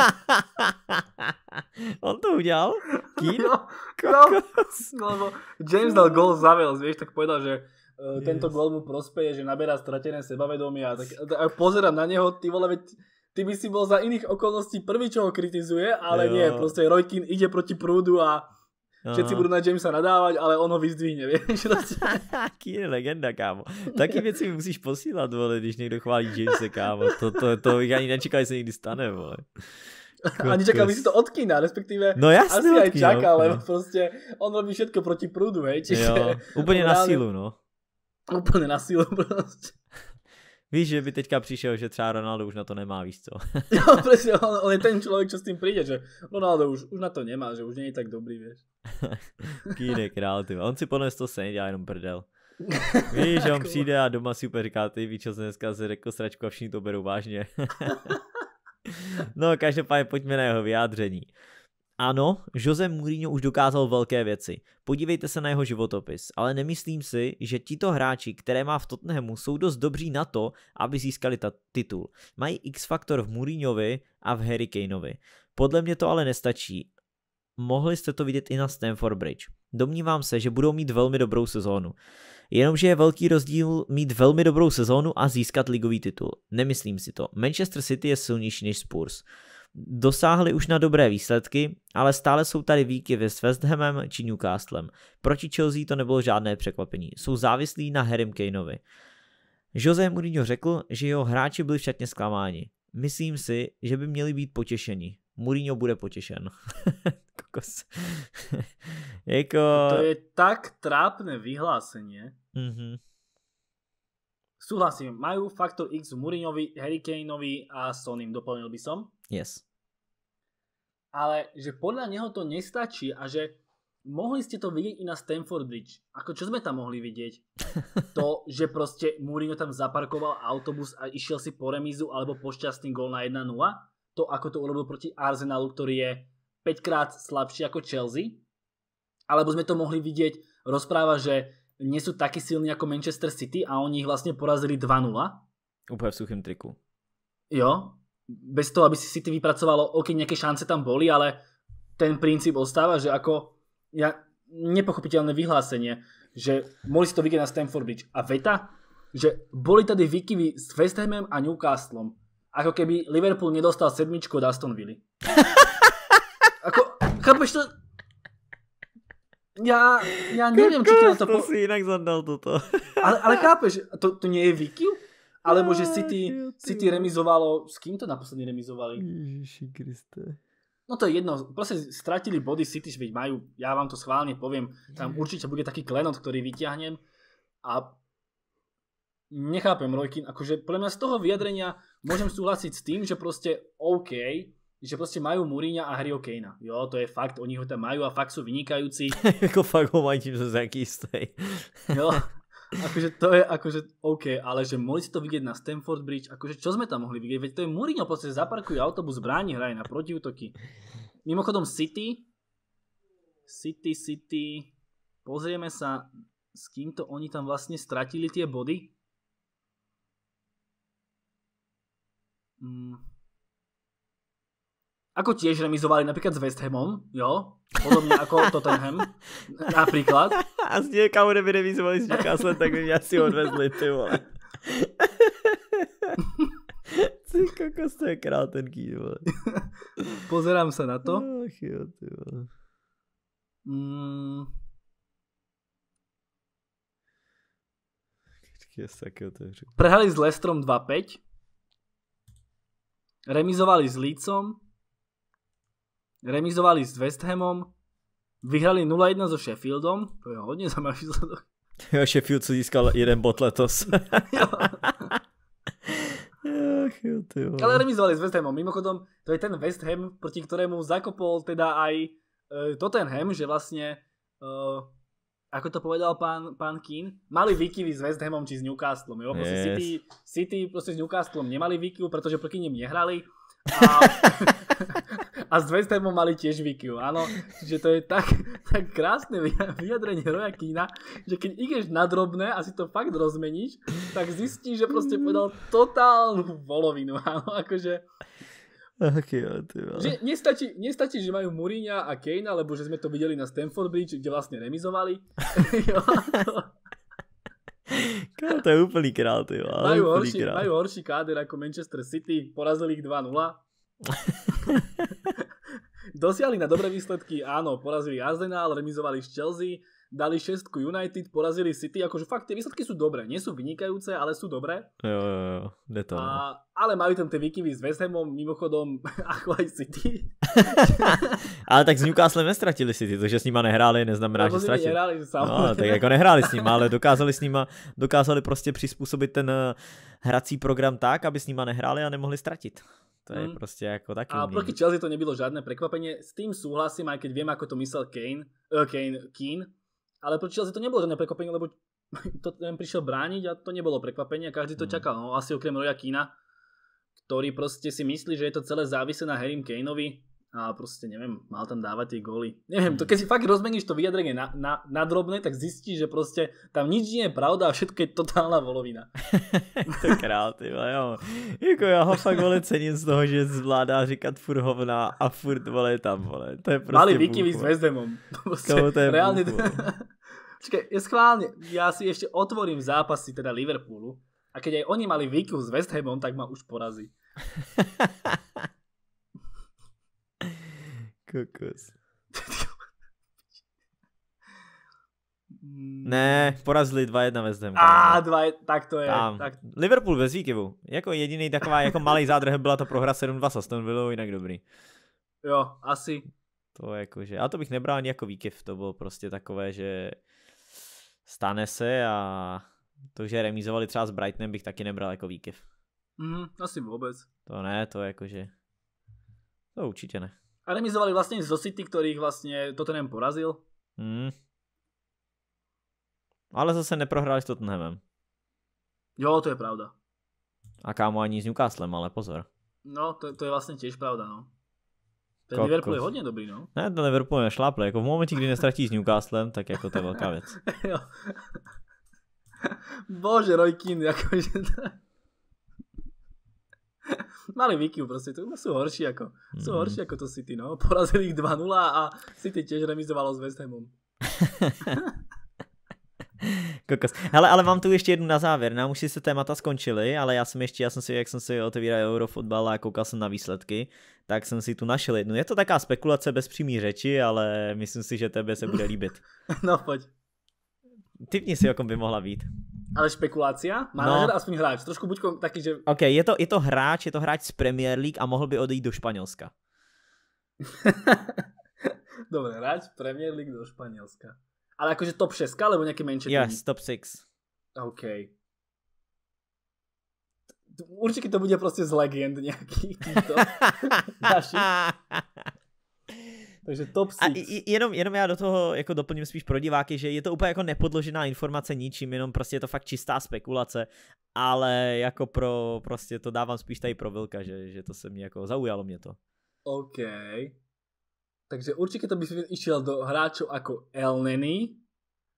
on to udělal? kino No, no, no, no, James dal gol za Wales, vieš, tak povedal, že uh, yes. gol mu prospeje, že naberá stratené sebavedomí a tak a pozerám na neho, ty vole, veď ty by si bol za iných okolností prvý, čo ho kritizuje, ale jo. nie, proste Rojkin ide proti prúdu a Všetci budou na Jamesa nadávat, ale ono vyzdvihne, vieš? Taký je legenda, kámo. Taky věci musíš posílat, vole, když někdo chválí Jamesa, kámo. To, to, to bych ani nečekal, že se někdy stane, vole. Ani čekal, si to odkýna, respektive no jasný, asi odkýna, aj ale no. prostě on robí všetko proti prúdu, hej. Čiže, jo, úplně na sílu, no. Úplně na sílu prostě. Víš, že by teďka přišel, že třeba Ronaldo už na to nemá, víš co? no, presne, on, on, je ten člověk, co s tím přijde, že Ronaldo už, už na to nemá, že už není tak dobrý, víš. Kýde král, ty. On si podle to sen dělá jenom prdel. Víš, že on přijde a doma super říká, ty víš, co dneska se řekl sračku a všichni to berou vážně. no, každopádně pojďme na jeho vyjádření. Ano, Jose Mourinho už dokázal velké věci. Podívejte se na jeho životopis, ale nemyslím si, že tito hráči, které má v Tottenhamu, jsou dost dobří na to, aby získali ta titul. Mají X-faktor v Mourinhovi a v Harry Kaneovi. Podle mě to ale nestačí. Mohli jste to vidět i na Stamford Bridge. Domnívám se, že budou mít velmi dobrou sezónu. Jenomže je velký rozdíl mít velmi dobrou sezónu a získat ligový titul. Nemyslím si to. Manchester City je silnější než Spurs dosáhli už na dobré výsledky, ale stále jsou tady výkyvy s West Hamem či Newcastlem. Proti Chelsea to nebylo žádné překvapení, jsou závislí na Harrym Kaneovi. Jose Mourinho řekl, že jeho hráči byli všetně zklamáni. Myslím si, že by měli být potěšeni. Mourinho bude potěšen. Kokos. jako... To je tak trápné vyhlásení. Mm-hmm. Súhlasím, faktor X Mourinhovi, Harry Kaneovi a Sonim, doplnil by som. Yes ale že podľa neho to nestačí a že mohli ste to vidieť i na Stanford Bridge. Ako čo sme tam mohli vidieť? To, že proste Mourinho tam zaparkoval autobus a išiel si po remizu alebo po šťastný gol na 1-0. To, ako to urobil proti Arsenalu, ktorý je 5 krát slabší ako Chelsea. Alebo sme to mohli vidieť rozpráva, že nie sú takí silní ako Manchester City a oni ich vlastne porazili 2-0. Úplne v suchým triku. Jo, bez toho, aby si City vypracovalo, ok, nejaké šance tam boli, ale ten princíp ostáva, že ako ja, nepochopiteľné vyhlásenie, že mohli si to vygrať na Stamford Bridge. A veta, že boli tady výkyvy s West Hamem a Newcastlom. Ako keby Liverpool nedostal sedmičku od Aston Villa. Ako, chápeš to? Já, já nevím, či na to... Po... si inak zadal toto. ale, ale chápeš, to, to nie je výkyv? Alebo že City, City remizovalo, s kým to naposledy remizovali? Ježiši Kriste. No to je jedno, proste stratili body City, že majú, ja vám to schválne poviem, tam určite bude taký klenot, ktorý vyťahnem a nechápem Rojkin, akože pre mňa z toho vyjadrenia môžem súhlasiť s tým, že proste OK, že proste majú Mourinha a Harryho Kanea. Jo, to je fakt, oni ho tam majú a fakt sú vynikajúci. Ako fakt ho mají že z jaký Jo, akože to je akože OK, ale že mohli si to vidieť na Stanford Bridge, akože čo sme tam mohli vidieť? Veď to je Mourinho, proste zaparkuje autobus, bráni hraje na protiútoky. Mimochodom City, City, City, pozrieme sa, s kým to oni tam vlastne stratili tie body. Mm. Ako tiež remizovali napríklad s West Hamom, jo? Podobne ako Tottenham, napríklad. A s niekam by remizovali s Newcastle, tak by mňa si odvezli, ty vole. Ty kokos, to je kýd, vole. Pozerám sa na to. Ach jo, ty vole. Mm. Prehali s Lestrom 2-5. Remizovali s Lícom remizovali s West Hamom, vyhrali 0-1 so Sheffieldom, to je hodně zajímavý výsledok. Jo, Sheffield si získal jeden bod letos. jo. ty Ale remizovali s West Hamom. Mimochodom, to je ten West Ham, proti ktorému zakopol teda aj e, Tottenham, že vlastne, e, ako to povedal pán, pán Kín, mali výkyvy s West Hamom či s Newcastlom. Jo? yes. City, City prostě s Newcastlom nemali výkyvu, pretože proti ním nehrali. a zväzte mu mali tiež výkyv. Áno, že to je tak, tak krásne vyjadrenie Roja Kína, že keď ideš na drobné a si to fakt rozmeníš, tak zistíš, že proste povedal totálnu volovinu. Áno, akože... Okay, ty že nestačí, nestačí, že majú Mourinho a Kane, lebo že sme to videli na Stanford Bridge, kde vlastne remizovali. to... je úplný král, ty vole. Majú, majú horší káder ako Manchester City, porazili ich 2-0. Dosiahli na dobré výsledky, áno, porazili Arsenal, remizovali s Chelsea, dali šestku United, porazili City, akože fakt tie výsledky sú dobré, nie sú vynikajúce, ale sú dobré. Jo, jo, jo, to. A, no. ale mali tam tie výkyvy s West Hamom, mimochodom, ako aj City. ale tak s Newcastlem nestratili City, že s nima nehráli, neznamená, no, že stratili. Nehráli, no, tak jako nehráli s nima, ale dokázali s nima, dokázali prostě přizpůsobit ten eh, hrací program tak, aby s nima nehráli a nemohli ztratit. To je mm. prostě jako taky A proti Chelsea to nebylo žádné prekvapenie. S tým súhlasím, aj keď viem, ako to myslel Kane, uh, Kane, Keane, ale pro Chelsea to nebolo žádné prekvapenie, lebo to ten prišiel brániť a to nebolo prekvapenie, každý to mm. čakal, no asi okrem Roja Kína, ktorý proste si myslí, že je to celé závislé na Harrym Kaneovi, a prostě neviem, mal tam dávať tie góly. Neviem, to hmm. keď si fakt rozmeníš to vyjadrenie na, na, na drobné, tak zistíš, že prostě tam nič nie je pravda a všetko je totálna volovina. to král, ty jo. Jako já ho fakt vole cením z toho, že zvládá říkat furt hovna a furt vole tam vole. To je prostě Mali Vikivy s Vezdemom. Prostě, to je reálne... Bůh, Čekaj, je schválne, ja si ešte otvorím zápasy teda Liverpoolu a keď aj oni mali výkus s West Hamom, tak ma už porazí. Kokos. Mm. Ne, porazili 2-1 West zdem. A, dva, tak to je. Tak... Liverpool ve Zvíkivu. Jako jediný taková, jako malý zádrhem byla ta prohra 7-2 s Aston Villou, jinak dobrý. Jo, asi. To jakože, a to bych nebral ani jako výkiv, to bylo prostě takové, že stane se a to, že remízovali třeba s Brightonem, bych taky nebral jako výkiv. Mm, asi vůbec. To ne, to jakože, to určitě ne. A remizovali vlastne zo City, ktorých vlastne Tottenham porazil. Hmm. Ale zase neprohráli s Tottenhamem. Jo, to je pravda. A kámo ani s Newcastlem, ale pozor. No, to, to je vlastně těž pravda, no. Ten Kokos. Liverpool je hodně dobrý, no. Ne, to Liverpool je šláple, jako v momentě, kdy nestratí s Newcastlem, tak jako to je velká věc. Bože, Roy Keane, jakože to mali výkyv proste, to, no sú horší ako, mm. sú horší ako to City, no. Porazili ich 2-0 a City tiež remizovalo s West Hamom. Kokos. Hele, ale mám tu ještě jednu na závěr. Nám už si se témata skončily, ale já jsem ještě, já jsem si, jak jsem si otevíral Eurofotbal a koukal jsem na výsledky, tak jsem si tu našel jednu. Je to taká spekulace bez přímý řeči, ale myslím si, že tebe se bude líbit. No, pojď. Typni si, jakom by mohla být. Ale špekulácia? Manažer no. aspoň hráč. Trošku buď taky, že... OK, je to, je to hráč, je to hráč z Premier League a mohl by odejít do Španělska. Dobre, hráč Premier League do Španělska. Ale jakože top 6, alebo nějaký menší Yes, top 6. OK. Určitě to bude prostě z legend nějaký. Takže top six. A jenom, jenom já do toho jako doplním spíš pro diváky, že je to úplně jako nepodložená informace ničím, jenom prostě je to fakt čistá spekulace, ale jako pro, prostě to dávám spíš tady pro Vilka, že, že to se mě jako zaujalo mě to. OK. Takže určitě to by si išiel do hráčů jako Elneny,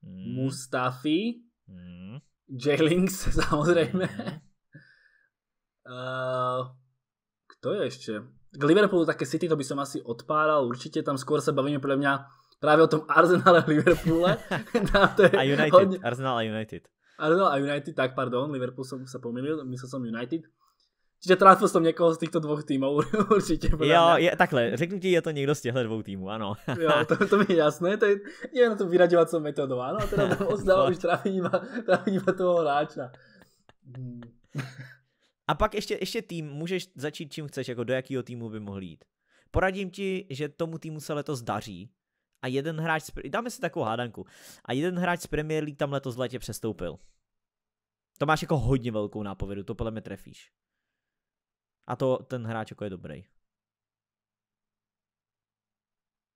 mm. Mustafi, mm. j samozřejmě. Mm. uh, eh, kto je ještě? K Liverpoolu také City, to by som asi odpáral, určite tam skôr sa bavíme podľa mňa právě o tom Arsenále a Liverpoole. a United, hodně... Arsenal a United. Arsenal a United, tak pardon, Liverpool som sa pomýlil, myslel som United. Čiže tráfil jsem někoho z těchto dvou týmů určitě. Jo, je, takhle, řeknu ti, je to někdo z těchto dvou týmů, ano. jo, to, to mi je jasné, to je, je na to vyraďovacou metodou, ano, a teda to ozdál už trafí iba, iba toho hráča. Hmm. A pak ještě, ještě tým, můžeš začít čím chceš, jako do jakého týmu by mohl jít. Poradím ti, že tomu týmu se letos daří a jeden hráč, z, dáme si takovou hádanku, a jeden hráč z Premier League tam letos v letě přestoupil. To máš jako hodně velkou nápovědu, to podle mě trefíš. A to ten hráč jako je dobrý.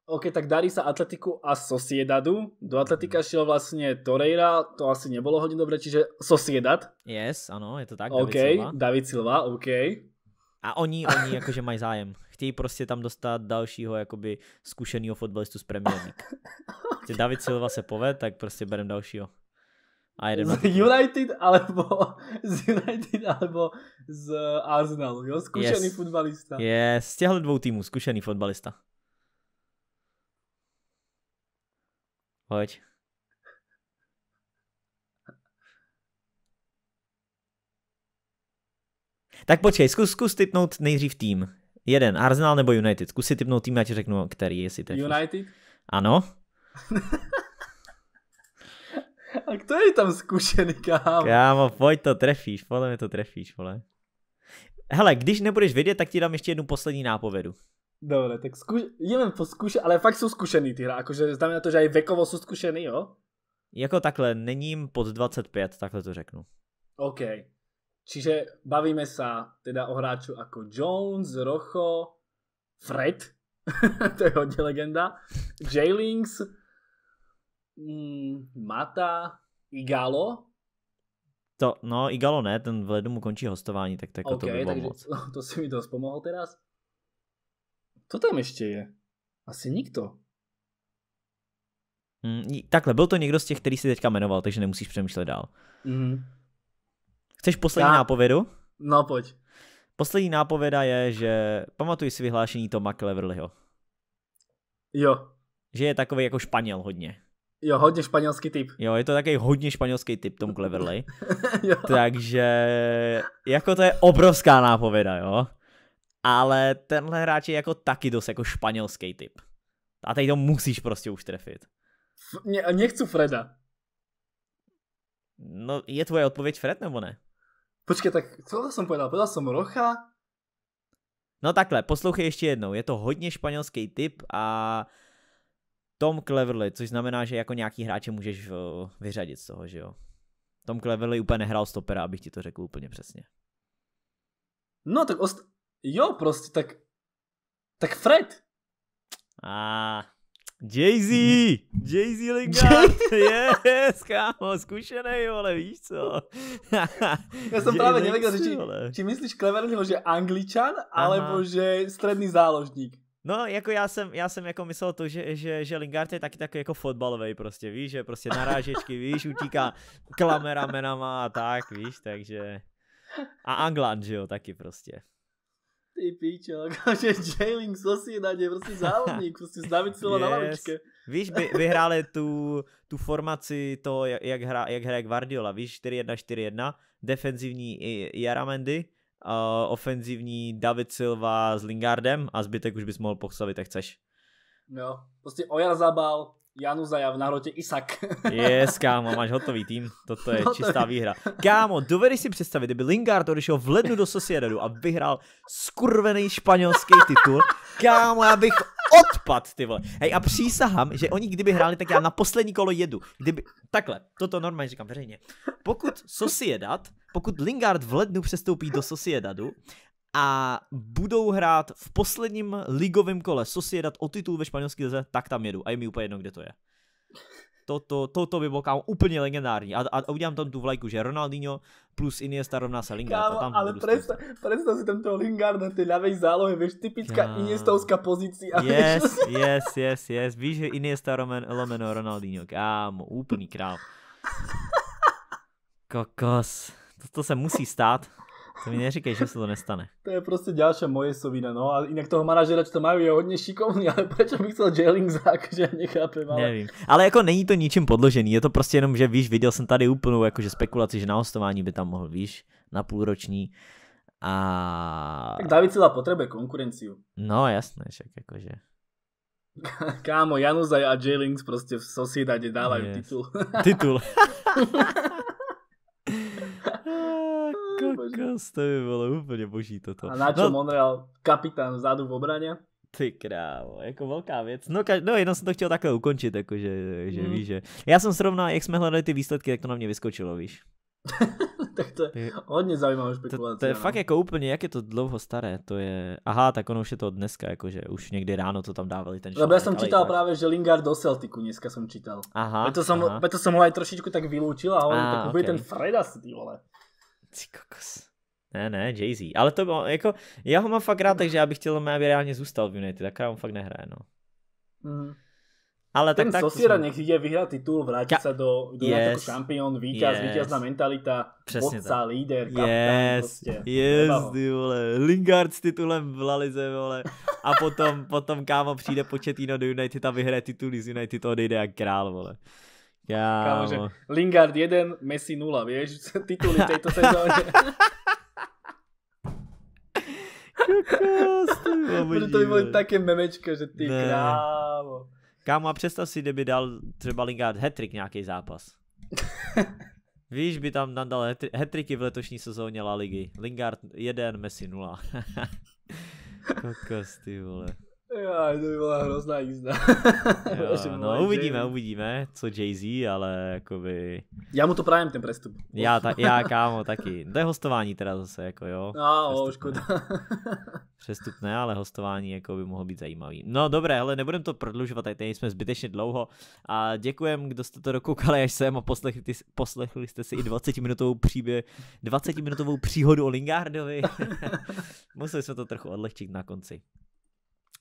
OK, tak darí sa Atletiku a Sociedadu. Do Atletika mhm. šiel vlastne Torreira, to asi nebolo hodne dobre, čiže Sociedad. Yes, áno, je to tak, OK, David Silva. David Silva, OK. A oni, oni jakože mají zájem. Chtějí prostě tam dostat dalšího jakoby zkušeného fotbalistu z Premier League. okay. David Silva se poved, tak prostě berem dalšího. A z United alebo z United alebo z Arsenalu, jo? Zkušený yes. fotbalista. Je yes. z těchto dvou týmů, zkušený fotbalista. Pojď. Tak počkej, zkus, zkus typnout nejdřív tým. Jeden, Arsenal nebo United. Zkus si typnout tým, já ti řeknu, který jestli teď. United? Ano. A kdo je tam zkušený, kámo? Kámo, pojď to trefíš, podle mě to trefíš, vole. Hele, když nebudeš vědět, tak ti dám ještě jednu poslední nápovědu. Dobre, tak skúš, ideme po skúš, ale fakt sú zkušený ty hra, akože znamená to, že aj vekovo sú zkušený, jo? Jako takhle, není jim pod 25, takhle to řeknu. OK. Čiže bavíme sa teda o hráču ako Jones, Rocho, Fred, to je hodně legenda, J-Links, mm, Mata, Igalo, to, no, Igalo ne, ten v lednu mu končí hostování, tak tak jako okay, to by bylo moc. To si mi dost pomohl teraz. Kto tam ještě je? Asi nikto. Mm, takhle, byl to někdo z těch, který si teďka jmenoval, takže nemusíš přemýšlet dál. Mm. Chceš poslední Já... nápovědu? No, pojď. Poslední nápověda je, že pamatuj si vyhlášení Toma Cleverlyho. Jo. Že je takový jako Španěl hodně. Jo, hodně španělský typ. Jo, je to takový hodně španělský typ Tom Cleverley. jo. Takže jako to je obrovská nápověda, jo ale tenhle hráč je jako taky dost jako španělský typ. A tady to musíš prostě už trefit. Ně, nechci Freda. No, je tvoje odpověď Fred nebo ne? Počkej, tak co jsem povedal? Povedal jsem Rocha. No takhle, poslouchej ještě jednou. Je to hodně španělský typ a Tom Cleverly, což znamená, že jako nějaký hráče můžeš vyřadit z toho, že jo. Tom Cleverly úplně nehrál stopera, abych ti to řekl úplně přesně. No tak ost- Jo, prostě, tak... Tak Fred. A... Jay-Z! Jay-Z Lingard! yes, kámo, zkušenej, vole, víš co? Já jsem právě nevěděl, že či, či myslíš Cleverlyho, že angličan, Aha. alebo že střední záložník. No, jako já jsem, já jsem jako myslel to, že, že, že Lingard je taky takový jako fotbalový prostě, víš, že prostě narážečky, víš, utíká klamera a tak, víš, takže... A Anglan, že jo, taky prostě. Ty píčo, akože Jailing Sosinad je prostě závodník, prostě s Davidcova yes. na lavičke. Víš, by, vyhráli tu, tu formaci toho, jak, hra, jak hraje Guardiola, víš, 4-1-4-1, defenzivní Jaramendi, uh, ofenzivní David Silva s Lingardem a zbytek už bys mohl postavit, jak chceš. No, prostě Oja zabal, Januzaja v národě Isak. Yes, kámo, máš hotový tým. Toto je hotový. čistá výhra. Kámo, dovedeš si představit, kdyby Lingard odešel v lednu do Sociedadu a vyhrál skurvený španělský titul. Kámo, já bych odpad, ty vole. Hej, a přísahám, že oni kdyby hráli, tak já na poslední kolo jedu. Kdyby, takhle, toto normálně říkám veřejně. Pokud Sociedad, pokud Lingard v lednu přestoupí do Sociedadu a budou hrát v posledním ligovém kole Sociedad o titul ve španělské lze, tak tam jedu. A je mi úplně jedno, kde to je. Toto, to, to by bylo kámo úplně legendární. A, a, udělám tam tu vlajku, že Ronaldinho plus Iniesta rovná se Lingard. Kámo, tam ale představ si tamto Lingarda na tej ľavej zálohy, víš, typická kámo. Iniestovská pozícia. Yes, vieš. yes, yes, yes. Víš, že Iniesta romen, lomeno Ronaldinho, kámo, úplný král. Kokos. To, to se musí stát. To mi neříkej, že se to nestane. to je prostě další moje sovina, no. A jinak toho manažera, co to mají, je hodně šikovný, ale proč bych chtěl jailing že nechápem. Ale... Nevím. Ale jako není to ničím podložený, je to prostě jenom, že víš, viděl jsem tady úplnou jakože spekulaci, že na hostování by tam mohl, víš, na půlroční. A... Tak David Sila potřebuje konkurenci. No jasné, však jakože. Kámo, Januzaj a J-Links prostě v Sosiedade dávají yes. titul. titul. kokos, to by bylo úplně boží toto. A Nacho no, Monreal, kapitán vzadu v obraně. Ty krávo, jako velká věc. No, ka- no jenom jsem to chtěl takhle ukončit, jako že, že mm. víš, že... Já jsem srovnal, jak jsme hledali ty výsledky, tak to na mě vyskočilo, víš. tak to je hodně zajímavá spekulace. To, to je no. fakt jako úplně, jak je to dlouho staré, to je, aha, tak ono už je to od dneska, jakože už někdy ráno to tam dávali ten člověk. já jsem čítal tak... právě, že Lingard do Celtiku dneska jsem čítal. Aha, proto jsem, aha. Proto jsem ho aj trošičku tak vyloučil a on takový tak okay. ten Freda ty vole. Ty kokos. Ne, ne, Jay-Z. Ale to bylo, jako, já ho mám fakt rád, takže já bych chtěl, aby reálně zůstal v United, tak on fakt nehraje, no. Mm. Ale Ten tak, Sosira jsme... nech jde vyhrát titul, vráti ja. do, do yes. ako šampión, víťaz, yes. vítězná mentalita, Přesně vodca, tak. líder, kapitán. Yes, prostě. yes, ty vole. Lingard s titulem v Lalize, vole. A potom, potom kámo přijde početino do United a vyhraje tituly z United, odejde jak král, vole. Kámo, že Lingard 1, Messi 0, vieš, tituly tejto sezóne. Kokos, to by bylo také memečka, že ty krávo. Kámo, a představ si, kdyby dal třeba Lingard hetrik nějaký zápas. Víš, by tam nadal hetri- hetriky v letošní sezóně La Ligy. Lingard 1, Messi 0. Kokos, ty vole. Já, to by byla hrozná jízda. jo, no uvidíme, uvidíme, co Jay-Z, ale jakoby... Já mu to právě ten prestup. já, ta, já kámo taky. To je hostování teda zase, jako jo. A, no, o, škoda. Přestupné, ale hostování jako by mohlo být zajímavý. No dobré, ale nebudem to prodlužovat, tady jsme zbytečně dlouho. A děkujem, kdo jste to dokoukali až sem a poslechli, poslechli jste si i 20-minutovou příběh, 20-minutovou příhodu o Lingardovi. Museli jsme to trochu odlehčit na konci.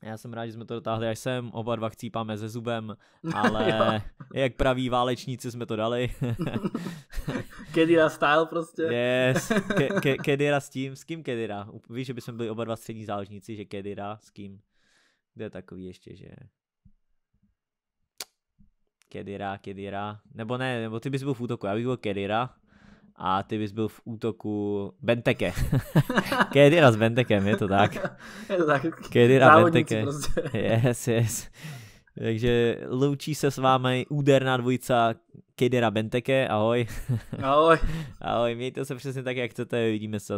Já jsem rád, že jsme to dotáhli až jsem oba dva chcípáme ze zubem, ale jak praví válečníci jsme to dali. Kedira style prostě. Yes, ke- ke- Kedira s tím, s kým Kedira? Víš, že bychom byli oba dva střední záležníci, že Kedira s kým? Kde je takový ještě, že... Kedira, Kedira, nebo ne, nebo ty bys byl v útoku, já bych byl Kedira, a ty bys byl v útoku Benteke. Kedira s Bentekem, je to tak? je to tak. Kedira Benteke. Prostě. yes, yes. Takže loučí se s vámi úderná dvojica Kedira Benteke, ahoj. Ahoj. ahoj, mějte se přesně tak, jak chcete, vidíme se